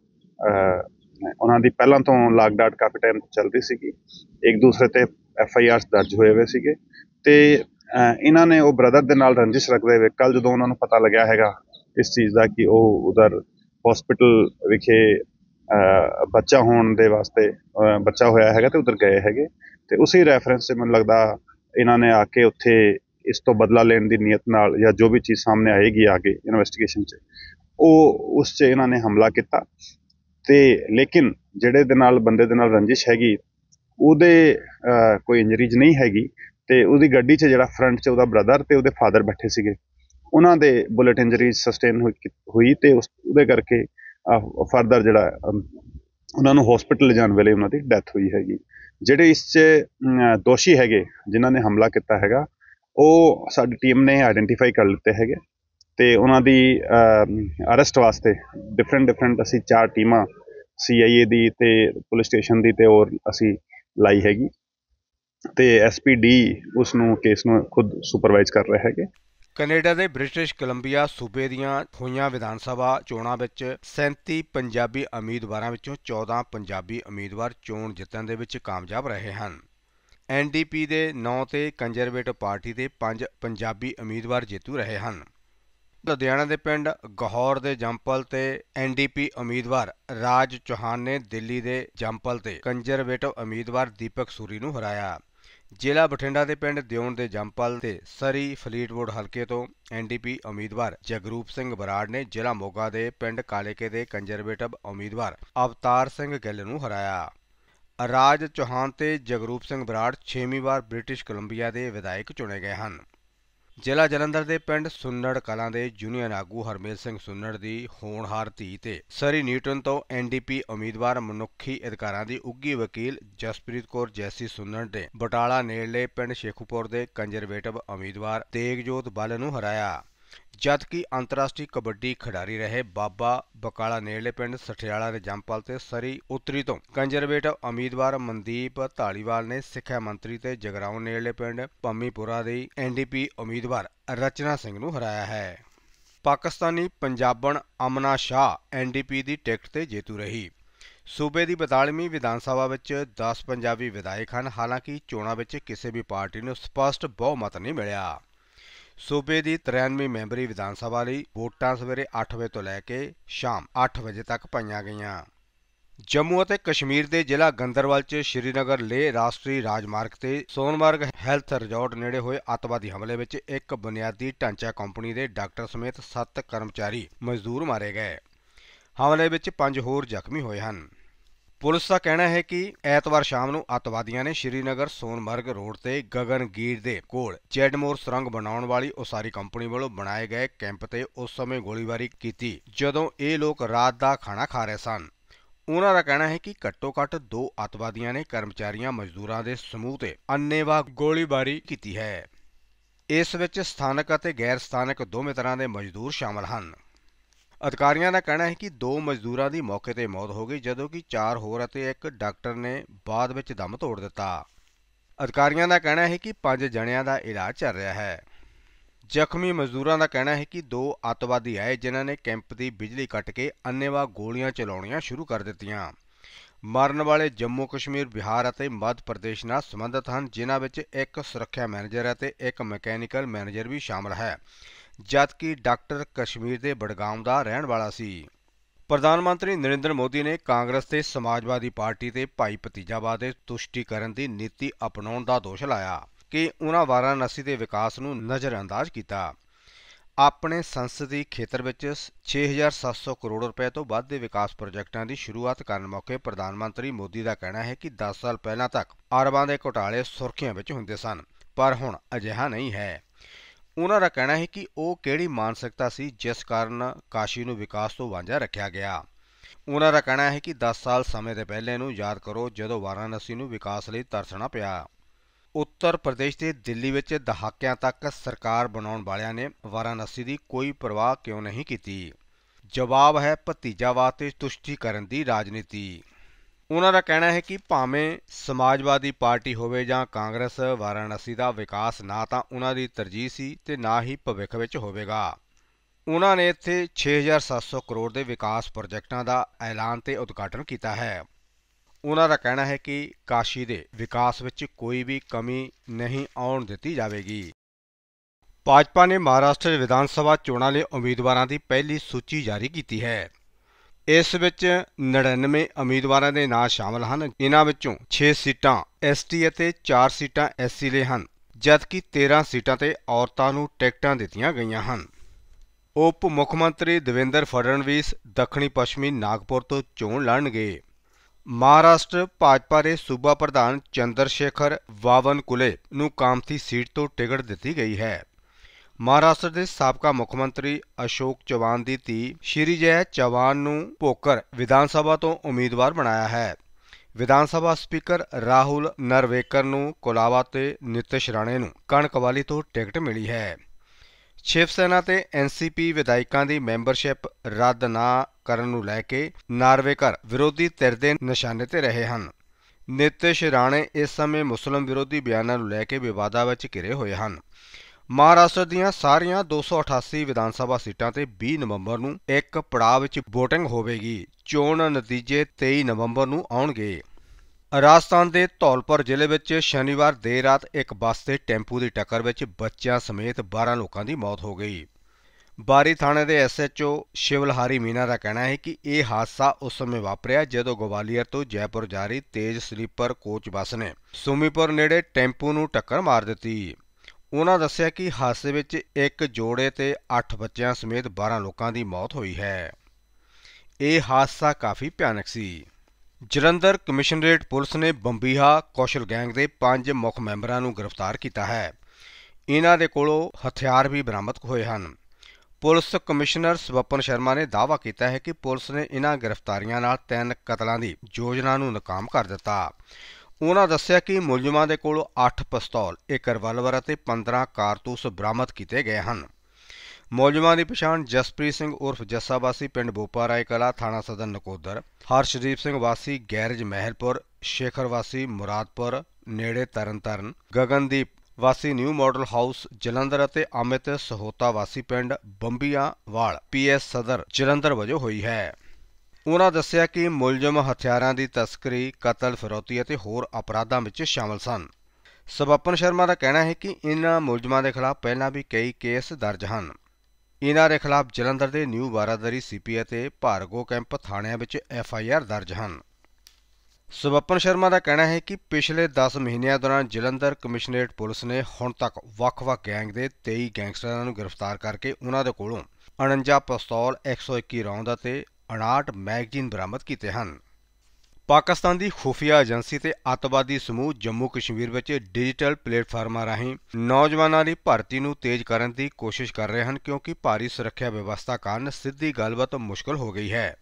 ਉਹਨਾਂ ਦੀ ਪਹਿਲਾਂ ਤੋਂ ਲਾਕਡਾਊਨ ਕਾਫੀ ਟਾਈਮ ਚੱਲਦੀ ਸੀਗੀ ਇੱਕ ਦੂਸਰੇ ਤੇ ਐਫ ਆਈ ਆਰਸ ਦਰਜ ਹੋਏ ਹੋਏ ਸੀਗੇ ਤੇ ਇਹਨਾਂ ਨੇ ਉਹ ਬ੍ਰਦਰ ਦੇ ਨਾਲ ਰੰਜਿਸ਼ ਰੱਖਦੇ ਹੋਏ ਕੱਲ ਜਦੋਂ ਉਹਨਾਂ ਨੂੰ ਪਤਾ ਲੱਗਿਆ ਹੈਗਾ ਇਸ ਚੀਜ਼ ਦਾ ਕਿ ਉਹ ਉਧਰ ਹਸਪੀਟਲ ਵਿਖੇ ਬੱਚਾ ਹੋਣ ਦੇ ਵਾਸਤੇ ਬੱਚਾ ਹੋਇਆ ਹੈਗਾ ਤੇ ਉਧਰ ਗਏ ਹੈਗੇ ਤੇ ਉਸੇ ਰੈਫਰੈਂਸ ਤੇ ਮੈਨੂੰ ਲੱਗਦਾ ਇਹਨਾਂ ਨੇ ਆ ਕੇ ਉੱਥੇ ਇਸ ਤੋਂ ਬਦਲਾ ਲੈਣ ਦੀ ਨੀਅਤ ਨਾਲ ਜਾਂ ਜੋ ਵੀ ਚੀਜ਼ ਸਾਹਮਣੇ ਆਏਗੀ ਆਗੇ ਇਨਵੈਸਟੀਗੇਸ਼ਨ 'ਚ ਉਹ ਉਸ 'ਚ ਇਹਨਾਂ ਨੇ ਹਮਲਾ ਕੀਤਾ ਤੇ ਲੇਕਿਨ ਜਿਹੜੇ ਦੇ ਨਾਲ ਬੰਦੇ ਦੇ ਨਾਲ ਰੰਜਿਸ਼ ਹੈਗੀ ਉਹਦੇ ਕੋਈ ਇੰਜਰੀਜ਼ ਨਹੀਂ ਹੈਗੀ ਤੇ ਉਹਦੀ ਗੱਡੀ 'ਚ ਜਿਹੜਾ ਫਰੰਟ 'ਚ ਉਹਦਾ ਬ੍ਰਦਰ ਤੇ ਉਹਦੇ ਫਾਦਰ ਬੈਠੇ ਸੀਗੇ ਉਹਨਾਂ ਦੇ ਬੁਲਟ ਇੰਜਰੀਜ਼ ਸਸਟੇਨ ਹੋਈ ਤੇ ਉਸ ਉਹਦੇ ਕਰਕੇ ਫਰਦਰ ਜਿਹੜਾ ਉਹਨਾਂ ਨੂੰ ਹਸਪੀਟਲ ਲਿਜਾਣ ਵੇਲੇ ਉਹਨਾਂ ਦੀ ਡੈਥ ਹੋਈ ਹੈਗੀ ਜਿਹੜੇ ਇਸ 'ਚ ਦੋਸ਼ੀ ਹੈਗੇ ਜਿਨ੍ਹਾਂ ਨੇ ਹਮਲਾ ਕੀਤਾ ਹੈਗਾ ਉਹ ਸਾਡੀ ਟੀਮ ਨੇ ਆਇਡੈਂਟੀਫਾਈ ਕਰ ਲਿੱਤੇ ਹੈਗੇ ਤੇ ਉਹਨਾਂ ਦੀ ਅਰੈਸਟ ਵਾਸਤੇ ਡਿਫਰੈਂਟ ਡਿਫਰੈਂਟ ਅਸੀਂ ਚਾਰ ਟੀਮਾਂ ਸੀਆਈਏ ਦੀ ਤੇ ਪੁਲਿਸ ਸਟੇਸ਼ਨ ਦੀ ਤੇ ਹੋਰ ਅਸੀਂ ਲਾਈ ਹੈਗੀ ਤੇ ਐਸਪੀਡੀ ਉਸ ਨੂੰ ਕੇਸ ਨੂੰ ਖੁਦ ਸੁਪਰਵਾਈਜ਼ ਕਰ ਰਹੇ ਹੈਗੇ ਕੈਨੇਡਾ ਦੇ ਬ੍ਰਿਟਿਸ਼ ਕੋਲੰਬੀਆ ਸੂਬੇ ਦੀਆਂ ਹੋਈਆਂ ਵਿਧਾਨ ਸਭਾ ਚੋਣਾਂ ਵਿੱਚ 37 ਪੰਜਾਬੀ ਉਮੀਦਵਾਰਾਂ ਵਿੱਚੋਂ 14 ਪੰਜਾਬੀ ਉਮੀਦਵਾਰ ਚੋਣ ਜਿੱਤਣ ਦੇ ਵਿੱਚ ਕਾਮਯਾਬ ਰਹੇ ਹਨ ਐਨਡੀਪੀ ਦੇ 9 ਤੇ ਕੰਜ਼ਰਵੇਟਿਵ ਪਾਰਟੀ ਦੇ 5 ਪੰਜਾਬੀ ਉਮੀਦਵਾਰ ਜੇਤੂ ਰਹੇ ਹਨ ਲੁਧਿਆਣਾ ਦੇ ਪਿੰਡ ਗਹੌਰ ਦੇ ਜੰਪਲ ਤੇ ਐਨਡੀਪੀ ਉਮੀਦਵਾਰ ਰਾਜ ਚੋਹਾਨ ਨੇ ਦਿੱਲੀ ਦੇ ਜੰਪਲ ਤੇ ਕੰਜ਼ਰਵੇਟਿਵ ਉਮੀਦਵਾਰ ਦੀਪਕ ਸੂਰੀ ਨੂੰ ਹਰਾਇਆ ਜ਼ਿਲ੍ਹਾ ਬਠਿੰਡਾ ਦੇ ਪਿੰਡ ਦਿਉਣ ਦੇ ਜੰਪਲ ਤੇ ਸਰੀ ਫਲੀਟਵੁੱਡ ਹਲਕੇ ਤੋਂ ਐਨਡੀਪੀ ਉਮੀਦਵਾਰ ਜਗਰੂਪ ਸਿੰਘ ਬਰਾੜ ਨੇ ਜ਼ਿਲ੍ਹਾ ਮੋਗਾ ਦੇ ਪਿੰਡ ਕਾਲੇਕੇ ਦੇ ਕੰਜ਼ਰਵੇਟਿਵ ਉਮੀਦਵਾਰ ਅਵਤਾਰ ਸਿੰਘ ਗਿੱਲ ਨੂੰ ਹਰਾਇਆ ਰਾਜ ਚੌਹਾਨ ਤੇ ਜਗਰੂਪ ਸਿੰਘ ਬਰਾੜ 6ਵੀਂ ਵਾਰ ਬ੍ਰਿਟਿਸ਼ ਕੋਲੰਬੀਆ ਦੇ ਵਿਧਾਇਕ ਚੁਣੇ ਗਏ ਹਨ ਜ਼ਿਲ੍ਹਾ ਜਲੰਧਰ ਦੇ ਪਿੰਡ ਸੁੰਨੜ ਕਲਾਂ ਦੇ ਜੂਨੀਅਰ ਆਗੂ ਹਰਮੇਲ ਸਿੰਘ ਸੁੰਨੜ ਦੀ ਹੋਣਹਾਰ ਧੀ ਤੇ ਸਰੀ ਨਿਊਟਨ ਤੋਂ ਐਨਡੀਪੀ ਉਮੀਦਵਾਰ ਮਨੁੱਖੀ ਅਧਿਕਾਰਾਂ ਦੀ ਉੱਗੀ ਵਕੀਲ ਜਸਪ੍ਰੀਤ ਕੌਰ ਜੈਸੀ ਸੁੰਨੜ ਨੇ ਬਟਾਲਾ ਨੇੜਲੇ ਪਿੰਡ ਸ਼ੇਖੂਪੁਰ ਦੇ ਕੰਜ਼ਰਵੇਟਿਵ ਉਮੀਦਵਾਰ ਤੇਗਜੋਤ ਬੱਲ ਨੂੰ ਹਰਾਇਆ ਜਦਕਿ ਅੰਤਰਰਾਸ਼ਟਰੀ ਕਬੱਡੀ ਖਿਡਾਰੀ ਰਹੇ ਬਾਬਾ ਬਕਾਲਾ ਨੇੜਲੇ ਪਿੰਡ ਸਠਿਆਲਾ ਦੇ ਜੰਪਲ ਤੇ ਸਰੀ ਉਤਰੀ ਤੋਂ ਕੰਜ਼ਰਵੇਟਿਵ ਉਮੀਦਵਾਰ ਮਨਦੀਪ ਢਾਲੀਵਾਲ ਨੇ ਸਿੱਖਿਆ ਮੰਤਰੀ ਤੇ ਜਗਰਾਉਂ ਨੇੜਲੇ ਪਿੰਡ ਪੰਮੀਪੁਰਾ ਦੀ ਐਨਡੀਪੀ ਉਮੀਦਵਾਰ ਰਚਨਾ ਸਿੰਘ ਨੂੰ ਹਰਾਇਆ ਹੈ ਪਾਕਿਸਤਾਨੀ ਪੰਜਾਬਣ ਅਮਨਾ ਸ਼ਾਹ ਐਨਡੀਪੀ ਦੀ ਟਿਕਟ ਤੇ ਜੇਤੂ ਰਹੀ ਸੂਬੇ ਦੀ 42ਵੀਂ ਵਿਧਾਨ ਸਭਾ ਵਿੱਚ 10 ਪੰਜਾਬੀ ਵਿਧਾਇਕ ਹਨ ਹਾਲਾਂਕਿ ਚੋਣਾਂ ਵਿੱਚ ਕਿਸੇ ਵੀ ਪਾਰਟੀ ਨੂੰ ਸਪਸ਼ਟ ਬਹੁਮਤ ਨਹੀਂ ਮਿਲਿਆ ਸੂਬੇ ਦੀ 93ਵੀਂ ਮੈਂਬਰੀ ਵਿਧਾਨ ਸਭਾ ਲਈ ਵੋਟਾਂ ਸਵੇਰੇ 8 ਵਜੇ ਤੋਂ ਲੈ ਕੇ ਸ਼ਾਮ 8 ਵਜੇ ਤੱਕ ਪਾਈਆਂ ਗਈਆਂ ਜੰਮੂ ਅਤੇ ਕਸ਼ਮੀਰ ਦੇ ਜ਼ਿਲ੍ਹਾ ਗੰਦਰਵਾਲ 'ਚ ਸ਼੍ਰੀਨਗਰ ਲੇ ਰਾਸ਼ਟਰੀ ਰਾਜਮਾਰਗ ਤੇ ਸੋਨਮਾਰਗ ਹੈਲਥ ਰਿਜ਼ੋਰਟ ਨੇੜੇ ਹੋਏ ਅਤਵਾਦੀ ਹਮਲੇ ਵਿੱਚ ਇੱਕ ਬੁਨਿਆਦੀ ਢਾਂਚਾ ਕੰਪਨੀ ਦੇ ਡਾਕਟਰ ਸਮੇਤ 7 ਕਰਮਚਾਰੀ ਮਜ਼ਦੂਰ ਮਾਰੇ ਗਏ ਹਮਲੇ ਵਿੱਚ 5 ਹੋਰ ਜ਼ਖਮੀ ਹੋਏ ਹਨ ਪੁਲਿਸ ਦਾ ਕਹਿਣਾ ਹੈ ਕਿ ਐਤਵਾਰ ਸ਼ਾਮ ਨੂੰ ਅਤਵਾਦੀਆਂ ਨੇ ਸ਼੍ਰੀਨਗਰ ਸੋਨਮਰਗ ਰੋਡ ਤੇ ਗਗਨਗੀਰ ਦੇ ਕੋਲ ਚੈਡਮੋਰ ਸੁਰੰਗ ਬਣਾਉਣ ਵਾਲੀ ਉਸਾਰੀ ਕੰਪਨੀ ਵੱਲੋਂ ਬਣਾਏ ਗਏ ਕੈਂਪ ਤੇ ਉਸ ਸਮੇਂ ਗੋਲੀਬਾਰੀ ਕੀਤੀ ਜਦੋਂ ਇਹ ਲੋਕ ਰਾਤ ਦਾ ਖਾਣਾ ਖਾ ਰਹੇ ਸਨ ਉਹਨਾਂ ਦਾ ਕਹਿਣਾ ਹੈ ਕਿ ਘੱਟੋ-ਘੱਟ ਦੋ ਅਤਵਾਦੀਆਂ ਨੇ ਕਰਮਚਾਰੀਆਂ ਮਜ਼ਦੂਰਾਂ ਦੇ ਸਮੂਹ ਤੇ ਅੰਨੇਵਾ ਗੋਲੀਬਾਰੀ ਕੀਤੀ ਹੈ ਇਸ ਵਿੱਚ ਸਥਾਨਕ ਅਤੇ ਗੈਰ ਸਥਾਨਕ ਦੋਵੇਂ ਤਰ੍ਹਾਂ ਦੇ ਮਜ਼ਦੂਰ ਸ਼ਾਮਲ ਹਨ ਅਧਿਕਾਰੀਆਂ ਦਾ ਕਹਿਣਾ ਹੈ ਕਿ ਦੋ ਮਜ਼ਦੂਰਾਂ ਦੀ ਮੌਕੇ ਤੇ ਮੌਤ ਹੋ ਗਈ ਜਦੋਂ ਕਿ ਚਾਰ ਹੋਰ ਅਤੇ ਇੱਕ ਡਾਕਟਰ ਨੇ ਬਾਅਦ ਵਿੱਚ ਦਮ ਤੋੜ ਦਿੱਤਾ ਅਧਿਕਾਰੀਆਂ ਦਾ ਕਹਿਣਾ ਹੈ ਕਿ ਪੰਜ ਜਣਿਆਂ ਦਾ ਇਲਾਜ ਚੱਲ ਰਿਹਾ ਹੈ ਜ਼ਖਮੀ ਮਜ਼ਦੂਰਾਂ ਦਾ ਕਹਿਣਾ ਹੈ ਕਿ ਦੋ ਅਤਵਾਦੀ ਆਏ ਜਿਨ੍ਹਾਂ ਨੇ ਕੈਂਪ ਦੀ ਬਿਜਲੀ ਕੱਟ ਕੇ ਅੰਨੇਵਾ ਗੋਲੀਆਂ ਚਲਾਉਣੀਆਂ ਸ਼ੁਰੂ ਕਰ ਦਿੱਤੀਆਂ ਮਰਨ ਵਾਲੇ ਜੰਮੂ ਕਸ਼ਮੀਰ ਬਿਹਾਰ ਅਤੇ ਮੱਧ ਪ੍ਰਦੇਸ਼ ਨਾਲ ਸੰਬੰਧਤ ਹਨ ਜਿਨ੍ਹਾਂ ਵਿੱਚ ਇੱਕ ਸੁਰੱਖਿਆ ਮੈਨੇਜਰ ਅਤੇ ਇੱਕ ਮਕੈਨੀਕਲ ਮੈਨੇਜਰ ਵੀ ਸ਼ਾਮਲ ਹੈ ਜਦਕਿ ਡਾਕਟਰ ਕਸ਼ਮੀਰ ਦੇ ਬੜਗਾਮ ਦਾ ਰਹਿਣ ਵਾਲਾ ਸੀ ਪ੍ਰਧਾਨ ਮੰਤਰੀ ਨਰਿੰਦਰ ਮੋਦੀ ਨੇ ਕਾਂਗਰਸ ਤੇ ਸਮਾਜਵਾਦੀ ਪਾਰਟੀ ਤੇ ਭਾਈ ਭਤੀਜਾਵਾਦ ਦੇ ਤੁਸ਼ਟੀਕਰਨ ਦੀ ਨੀਤੀ ਅਪਣਾਉਣ ਦਾ ਦੋਸ਼ ਲਾਇਆ ਕਿ ਉਹਨਾਂ ਵਾਰਾਣਸੀ ਦੇ ਵਿਕਾਸ ਨੂੰ ਨਜ਼ਰਅੰਦਾਜ਼ ਕੀਤਾ ਆਪਣੇ ਸੰਸਦੀ ਖੇਤਰ ਵਿੱਚ 6700 ਕਰੋੜ ਰੁਪਏ ਤੋਂ ਵੱਧ ਦੇ ਵਿਕਾਸ ਪ੍ਰੋਜੈਕਟਾਂ ਦੀ ਸ਼ੁਰੂਆਤ ਕਰਨ ਮੌਕੇ ਪ੍ਰਧਾਨ ਮੰਤਰੀ ਮੋਦੀ ਦਾ ਕਹਿਣਾ ਹੈ ਕਿ 10 ਸਾਲ ਪਹਿਲਾਂ ਤੱਕ ਅਰਬਾਂ ਦੇ ਘੁਟਾਲੇ ਸੁਰਖੀਆਂ ਵਿੱਚ ਹੁੰਦੇ ਸਨ ਪਰ ਹੁਣ ਅਜਿਹਾ ਨਹੀਂ ਹੈ ਉਹਨਾਂ ਦਾ ਕਹਿਣਾ ਹੈ ਕਿ ਉਹ ਕਿਹੜੀ ਮਾਨਸਿਕਤਾ ਸੀ ਜਿਸ ਕਾਰਨ ਕਾਸ਼ੀ ਨੂੰ ਵਿਕਾਸ ਤੋਂ ਵਾਂਝਾ ਰੱਖਿਆ ਗਿਆ ਉਹਨਾਂ ਦਾ ਕਹਿਣਾ ਹੈ ਕਿ 10 ਸਾਲ ਸਮੇਂ ਦੇ ਪਹਿਲੇ ਨੂੰ ਯਾਦ ਕਰੋ ਜਦੋਂ ਵਾਰਾਣਸੀ ਨੂੰ ਵਿਕਾਸ ਲਈ ਤਰਸਣਾ ਪਿਆ ਉੱਤਰ ਪ੍ਰਦੇਸ਼ ਤੇ ਦਿੱਲੀ ਵਿੱਚ ਦਹਾਕਿਆਂ ਤੱਕ ਸਰਕਾਰ ਬਣਾਉਣ ਵਾਲਿਆਂ ਨੇ ਵਾਰਾਣਸੀ ਦੀ ਕੋਈ ਪਰਵਾਹ ਕਿਉਂ ਨਹੀਂ ਕੀਤੀ ਜਵਾਬ ਹੈ ਭਤੀਜਾਵਾਦ ਤੇ ਤੁਸ਼ਟੀਕਰਨ ਦੀ ਰਾਜਨੀਤੀ ਉਹਨਾਂ ਦਾ ਕਹਿਣਾ ਹੈ ਕਿ ਭਾਵੇਂ ਸਮਾਜਵਾਦੀ ਪਾਰਟੀ ਹੋਵੇ ਜਾਂ ਕਾਂਗਰਸ ਵਾਰਾਣਸੀ ਦਾ ਵਿਕਾਸ ਨਾ ਤਾਂ ਉਹਨਾਂ ਦੀ ਤਰਜੀਹ ਸੀ ਤੇ ਨਾ ਹੀ ਭਵਿੱਖ ਵਿੱਚ ਹੋਵੇਗਾ ਉਹਨਾਂ ਨੇ ਇੱਥੇ 6700 ਕਰੋੜ ਦੇ ਵਿਕਾਸ ਪ੍ਰੋਜੈਕਟਾਂ ਦਾ ਐਲਾਨ ਤੇ ਉਦਘਾਟਨ ਕੀਤਾ ਹੈ ਉਹਨਾਂ ਦਾ ਕਹਿਣਾ ਹੈ ਕਿ ਕਾਸ਼ੀ ਦੇ ਵਿਕਾਸ ਵਿੱਚ ਕੋਈ ਵੀ ਕਮੀ ਨਹੀਂ ਆਉਣ ਦਿੱਤੀ ਜਾਵੇਗੀ ਭਾਜਪਾ ਨੇ ਮਹਾਰਾਸ਼ਟਰ ਵਿਧਾਨ ਸਭਾ ਚੋਣਾਂ ਲਈ ਉਮੀਦਵਾਰਾਂ ਦੀ ਪਹਿਲੀ ਸੂਚੀ ਜਾਰੀ ਕੀਤੀ ਹੈ ਇਸ ਵਿੱਚ 99 ਉਮੀਦਵਾਰਾਂ ਦੇ ਨਾਂ ਸ਼ਾਮਲ ਹਨ ਇਹਨਾਂ ਵਿੱਚੋਂ 6 ਸੀਟਾਂ ਐਸਟੀ ਅਤੇ 4 ਸੀਟਾਂ ਐਸਸੀ ਲਈ ਹਨ ਜਦਕਿ 13 ਸੀਟਾਂ ਤੇ ਔਰਤਾਂ ਨੂੰ ਟਿਕਟਾਂ ਦਿੱਤੀਆਂ ਗਈਆਂ ਹਨ ਉਪ ਮੁੱਖ ਮੰਤਰੀ ਦਵਿੰਦਰ ਫੜਨਵੀਸ ਦੱਖਣੀ ਪੱਛਮੀ ਨਾਗਪੁਰ ਤੋਂ ਚੋਣ ਲੜਨਗੇ ਮਹਾਰਾਸ਼ਟਰ ਭਾਜਪਾ ਦੇ ਸੂਬਾ ਪ੍ਰਧਾਨ ਚੰਦਰ ਸ਼ੇਖਰ ਕੁਲੇ ਨੂੰ ਕਾਮਥੀ ਸੀਟ ਤੋਂ ਟਿਕਟ ਦਿੱਤੀ ਗਈ ਹੈ ਮਹਾਰਾਸ਼ਟਰ ਦੇ ਸਾਬਕਾ ਮੁੱਖ ਮੰਤਰੀ ਅਸ਼ੋਕ ਚਵਾਨ ਦੀ ਧੀ ਸ਼੍ਰੀਜੈ ਚਵਾਨ ਨੂੰ ਭੋਕਰ ਵਿਧਾਨ ਸਭਾ ਤੋਂ ਉਮੀਦਵਾਰ ਬਣਾਇਆ ਹੈ ਵਿਧਾਨ ਸਭਾ ਸਪੀਕਰ ਰਾਹੁਲ ਨਰਵੇਕਰ ਨੂੰ ਕੋਲਾਵਾ ਤੇ ਨਿਤਿਸ਼ ਰਾਣੇ ਨੂੰ ਕਣਕਵਾਲੀ ਤੋਂ ਟਿਕਟ ਮਿਲੀ ਹੈ ਸ਼ਿਵ ਸੈਨਾ ਤੇ ਐਨਸੀਪੀ ਵਿਧਾਇਕਾਂ ਦੀ ਮੈਂਬਰਸ਼ਿਪ ਰੱਦ ਨਾ ਕਰਨ ਨੂੰ ਲੈ ਕੇ ਨਰਵੇਕਰ ਵਿਰੋਧੀ ਧਿਰ ਦੇ ਨਿਸ਼ਾਨੇ ਤੇ ਰਹੇ ਹਨ ਨਿਤਿਸ਼ ਰਾਣੇ ਇਸ ਸਮੇਂ ਮੁਸਲਮ ਵਿਰੋਧੀ ਬਿਆਨਾਂ ਨੂੰ ਲੈ ਕੇ ਵਿਵਾਦਾਂ ਵਿੱਚ ਘਿਰੇ ਹੋਏ ਹਨ ਮਹਾਰਾਸ਼ਟਰ ਦੀਆਂ ਸਾਰੀਆਂ 288 ਵਿਧਾਨ ਸਭਾ ਸੀਟਾਂ ਤੇ 20 ਨਵੰਬਰ ਨੂੰ ਇੱਕ ਪੜਾਅ ਵਿੱਚ VOTING ਹੋਵੇਗੀ ਚੋਣ ਨਤੀਜੇ 23 ਨਵੰਬਰ ਨੂੰ ਆਉਣਗੇ ਰਾਜਸਥਾਨ ਦੇ ਧੌਲਪੁਰ ਜ਼ਿਲ੍ਹੇ ਵਿੱਚ ਸ਼ਨੀਵਾਰ ਦੇਰ ਰਾਤ ਇੱਕ ਬੱਸ ਤੇ ਟੈਂਪੂ ਦੀ ਟੱਕਰ ਵਿੱਚ ਬੱਚਿਆਂ ਸਮੇਤ 12 ਲੋਕਾਂ ਦੀ ਮੌਤ ਹੋ ਗਈ ਬਾਰੀ ਥਾਣੇ ਦੇ ਐਸਐਚਓ ਸ਼ਿਵਲਹਾਰੀ ਮੀਨਾ ਦਾ ਕਹਿਣਾ ਹੈ ਕਿ ਇਹ ਹਾਦਸਾ ਉਸ ਸਮੇਂ ਵਾਪਰਿਆ ਜਦੋਂ ਗਵਾਲੀਅਰ ਤੋਂ ਜੈਪੁਰ ਜਾ ਰਹੀ ਤੇਜ਼ ਸਲੀਪਰ ਕੋਚ ਬੱਸ ਨੇ ਸੁਮੀਪੁਰ ਨੇੜੇ ਟੈਂਪੂ ਨੂੰ ਟੱਕਰ ਮਾਰ ਦਿੱਤੀ ਉਹਨਾਂ ਦੱਸਿਆ ਕਿ ਹਾਦਸੇ ਵਿੱਚ ਇੱਕ ਜੋੜੇ ਤੇ 8 ਬੱਚਿਆਂ ਸਮੇਤ 12 ਲੋਕਾਂ ਦੀ ਮੌਤ ਹੋਈ ਹੈ ਇਹ ਹਾਦਸਾ ਕਾਫੀ ਭਿਆਨਕ ਸੀ ਜਲੰਧਰ ਕਮਿਸ਼ਨਰੇਟ ਪੁਲਿਸ ਨੇ ਬੰਬੀਹਾ ਕੌਸ਼ਲ ਗੈਂਗ ਦੇ 5 ਮੁੱਖ ਮੈਂਬਰਾਂ ਨੂੰ ਗ੍ਰਿਫਤਾਰ ਕੀਤਾ ਹੈ ਇਹਨਾਂ ਦੇ ਕੋਲੋਂ ਹਥਿਆਰ ਵੀ ਬਰਾਮਦ ਹੋਏ ਹਨ ਪੁਲਿਸ ਕਮਿਸ਼ਨਰ ਸਵਪਨ ਸ਼ਰਮਾ ਨੇ ਦਾਅਵਾ ਕੀਤਾ ਹੈ ਕਿ ਪੁਲਿਸ ਨੇ ਇਹਨਾਂ ਗ੍ਰਿਫਤਾਰੀਆਂ ਨਾਲ ਤਿੰਨ ਕਤਲਾਂ ਦੀ ਯੋਜਨਾ ਨੂੰ ਨਾਕਾਮ ਕਰ ਦਿੱਤਾ ਉਹਨਾਂ ਦੱਸਿਆ ਕਿ ਮੁਲਜ਼ਮਾਂ ਦੇ ਕੋਲ 8 ਪਿਸਤੌਲ, ਇੱਕ ਰਿਵਾਲਵਰ ਅਤੇ 15 ਕਾਰਤੂਸ ਬਰਾਮਦ ਕੀਤੇ ਗਏ ਹਨ। ਮੁਲਜ਼ਮਾਂ ਦੀ ਪਛਾਣ ਜਸਪ੍ਰੀਤ ਸਿੰਘ ਉਰਫ ਜੱਸਾ ਵਾਸੀ ਪਿੰਡ ਬੋਪਾ ਰਾਏ ਕਲਾ ਥਾਣਾ ਸਦਰ ਨਕੋਦਰ, ਹਰਸ਼ਦੀਪ ਸਿੰਘ ਵਾਸੀ ਗੈਰਜ ਮਹਿਲਪੁਰ, ਸ਼ੇਖਰ ਵਾਸੀ ਮੁਰਾਦਪੁਰ ਨੇੜੇ ਤਰਨਤਰਨ, ਗਗਨਦੀਪ ਵਾਸੀ ਨਿਊ ਮਾਡਲ ਹਾਊਸ ਜਲੰਧਰ ਅਤੇ ਅਮਿਤ ਸਹੋਤਾ ਵਾਸੀ ਪਿੰਡ ਬੰਬੀਆਂ ਵਾਲ ਪੀਐਸ ਸਦਰ ਜਲੰਧਰ ਵਜੋਂ ਹੋਈ ਹੈ। ਉਹਨਾਂ ਦੱਸਿਆ ਕਿ ਮੁਲਜ਼ਮ ਹਥਿਆਰਾਂ ਦੀ ਤਸਕਰੀ, ਕਤਲ, ਫਰੋਤੀ ਅਤੇ ਹੋਰ ਅਪਰਾਧਾਂ ਵਿੱਚ ਸ਼ਾਮਲ ਸਨ। ਸਬਪਨ ਸ਼ਰਮਾ ਦਾ ਕਹਿਣਾ ਹੈ ਕਿ ਇਨ੍ਹਾਂ ਮੁਲਜ਼ਮਾਂ ਦੇ ਖਿਲਾਫ ਪਹਿਲਾਂ ਵੀ ਕਈ ਕੇਸ ਦਰਜ ਹਨ। ਇਨ੍ਹਾਂ ਦੇ ਖਿਲਾਫ ਜਲੰਧਰ ਦੇ ਨਿਊ ਬਾਰਾਦਰੀ ਸੀਪੀ ਅਤੇ ਭਾਰਗੋ ਕੈਂਪ ਥਾਣਿਆਂ ਵਿੱਚ ਐਫ ਆਈ ਆਰ ਦਰਜ ਹਨ। ਸਵਪਨ ਸ਼ਰਮਾ ਦਾ ਕਹਿਣਾ ਹੈ ਕਿ ਪਿਛਲੇ 10 ਮਹੀਨਿਆਂ ਦੌਰਾਨ ਜਲੰਧਰ ਕਮਿਸ਼ਨਰੇਟ ਪੁਲਿਸ ਨੇ ਹੁਣ ਤੱਕ ਵੱਖ-ਵੱਖ ਗੈਂਗ ਦੇ 23 ਗੈਂਗਸਟਰਾਂ ਨੂੰ ਗ੍ਰਿਫਤਾਰ ਕਰਕੇ ਉਹਨਾਂ ਦੇ ਕੋਲੋਂ 49 ਪਿਸਤੌਲ, 121 ਰੌਂਦ ਅਤੇ 59 ਮੈਗਜ਼ੀਨ ਬਰਾਮਦ ਕੀਤੇ ਹਨ ਪਾਕਿਸਤਾਨ ਦੀ ਖੁਫੀਆ ਏਜੰਸੀ ਤੇ ਅਤਵਾਦੀ ਸਮੂਹ ਜੰਮੂ ਕਸ਼ਮੀਰ ਵਿੱਚ ਡਿਜੀਟਲ ਪਲੇਟਫਾਰਮਾਂ ਰਾਹੀਂ ਨੌਜਵਾਨਾਂ ਲਈ ਭਰਤੀ ਨੂੰ ਤੇਜ਼ ਕਰਨ ਦੀ ਕੋਸ਼ਿਸ਼ ਕਰ ਰਹੇ ਹਨ ਕਿਉਂਕਿ ਭਾਰੀ ਸੁਰੱਖਿਆ ਵਿਵਸਥਾ ਕਾਰਨ ਸਿੱਧੀ ਗੱਲਬਾਤ ਮੁਸ਼ਕਲ ਹੋ ਗਈ ਹੈ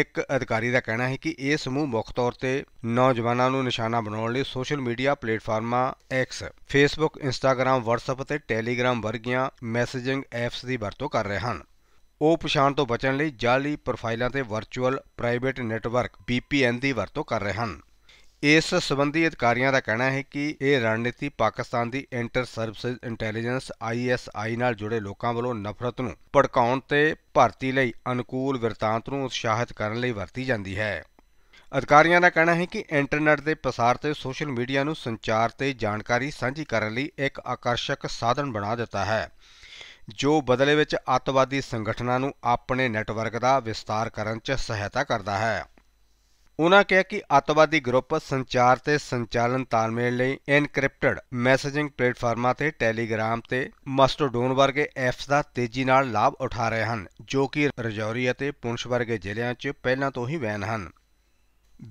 ਇੱਕ ਅਧਿਕਾਰੀ ਦਾ ਕਹਿਣਾ ਹੈ ਕਿ ਇਹ ਸਮੂਹ ਮੁੱਖ ਤੌਰ ਤੇ ਨੌਜਵਾਨਾਂ ਨੂੰ ਨਿਸ਼ਾਨਾ ਬਣਾਉਣ ਲਈ ਸੋਸ਼ਲ ਮੀਡੀਆ ਪਲੇਟਫਾਰਮਾਂ X, Facebook, Instagram, WhatsApp ਅਤੇ Telegram ਵਰਗੀਆਂ ਮੈਸੇਜਿੰਗ ਐਪਸ ਦੀ ਵਰਤੋਂ ਕਰ ਰਹੇ ਹਨ। ਉਹ ਪਛਾਣ ਤੋਂ ਬਚਣ ਲਈ ਜਾਲੀ ਪ੍ਰੋਫਾਈਲਾਂ ਤੇ ਵਰਚੁਅਲ ਪ੍ਰਾਈਵੇਟ ਨੈਟਵਰਕ VPN ਦੀ ਵਰਤੋਂ ਕਰ ਰਹੇ ਹਨ ਇਸ ਸਬੰਧੀ ਅਧਿਕਾਰੀਆਂ ਦਾ ਕਹਿਣਾ ਹੈ ਕਿ ਇਹ ਰਣਨੀਤੀ ਪਾਕਿਸਤਾਨ ਦੀ ਇੰਟਰ ਸਰਵਿਸਿਜ਼ ਇੰਟੈਲੀਜੈਂਸ ISI ਨਾਲ ਜੁੜੇ ਲੋਕਾਂ ਵੱਲੋਂ ਨਫ਼ਰਤ ਨੂੰ ਭੜਕਾਉਣ ਤੇ ਭਾਰਤੀ ਲਈ ਅਨੁਕੂਲ ਵਰਤਾਂਤ ਨੂੰ ਉਤਸ਼ਾਹਿਤ ਕਰਨ ਲਈ ਵਰਤੀ ਜਾਂਦੀ ਹੈ ਅਧਿਕਾਰੀਆਂ ਦਾ ਕਹਿਣਾ ਹੈ ਕਿ ਇੰਟਰਨੈਟ ਦੇ ਪ੍ਰਸਾਰ ਤੇ ਸੋਸ਼ਲ ਮੀਡੀਆ ਨੂੰ ਸੰਚਾਰ ਤੇ ਜਾਣਕਾਰੀ ਸਾਂਝੀ ਕਰਨ ਲਈ ਇੱਕ ਆਕਰਸ਼ਕ ਸਾਧਨ ਬਣਾ ਦਿੱਤਾ ਹੈ ਜੋ ਬਦਲੇ ਵਿੱਚ ਅੱਤਵਾਦੀ ਸੰਗਠਨਾਂ ਨੂੰ ਆਪਣੇ ਨੈਟਵਰਕ ਦਾ ਵਿਸਤਾਰ ਕਰਨ 'ਚ ਸਹਾਇਤਾ ਕਰਦਾ ਹੈ। ਉਹਨਾਂ ਕਿਹਾ ਕਿ ਅੱਤਵਾਦੀ ਗਰੁੱਪ ਸੰਚਾਰ ਤੇ ਸੰਚਾਲਨ ਤਾਲਮੇਲ ਲਈ ਐਨਕ੍ਰਿਪਟਡ ਮੈਸੇਜਿੰਗ ਪਲੇਟਫਾਰਮਾਂ ਤੇ ਟੈਲੀਗ੍ਰਾਮ ਤੇ ਮਸਟੋਡੋਨ ਵਰਗੇ ਐਪਸ ਦਾ ਤੇਜ਼ੀ ਨਾਲ ਲਾਭ ਉਠਾ ਰਹੇ ਹਨ ਜੋ ਕਿ ਰਜੌਰੀ ਅਤੇ ਪੁੰਛ ਵਰਗੇ ਜ਼ਿਲ੍ਹਿਆਂ 'ਚ ਪਹਿਲਾਂ ਤੋਂ ਹੀ ਵੈਨ ਹਨ।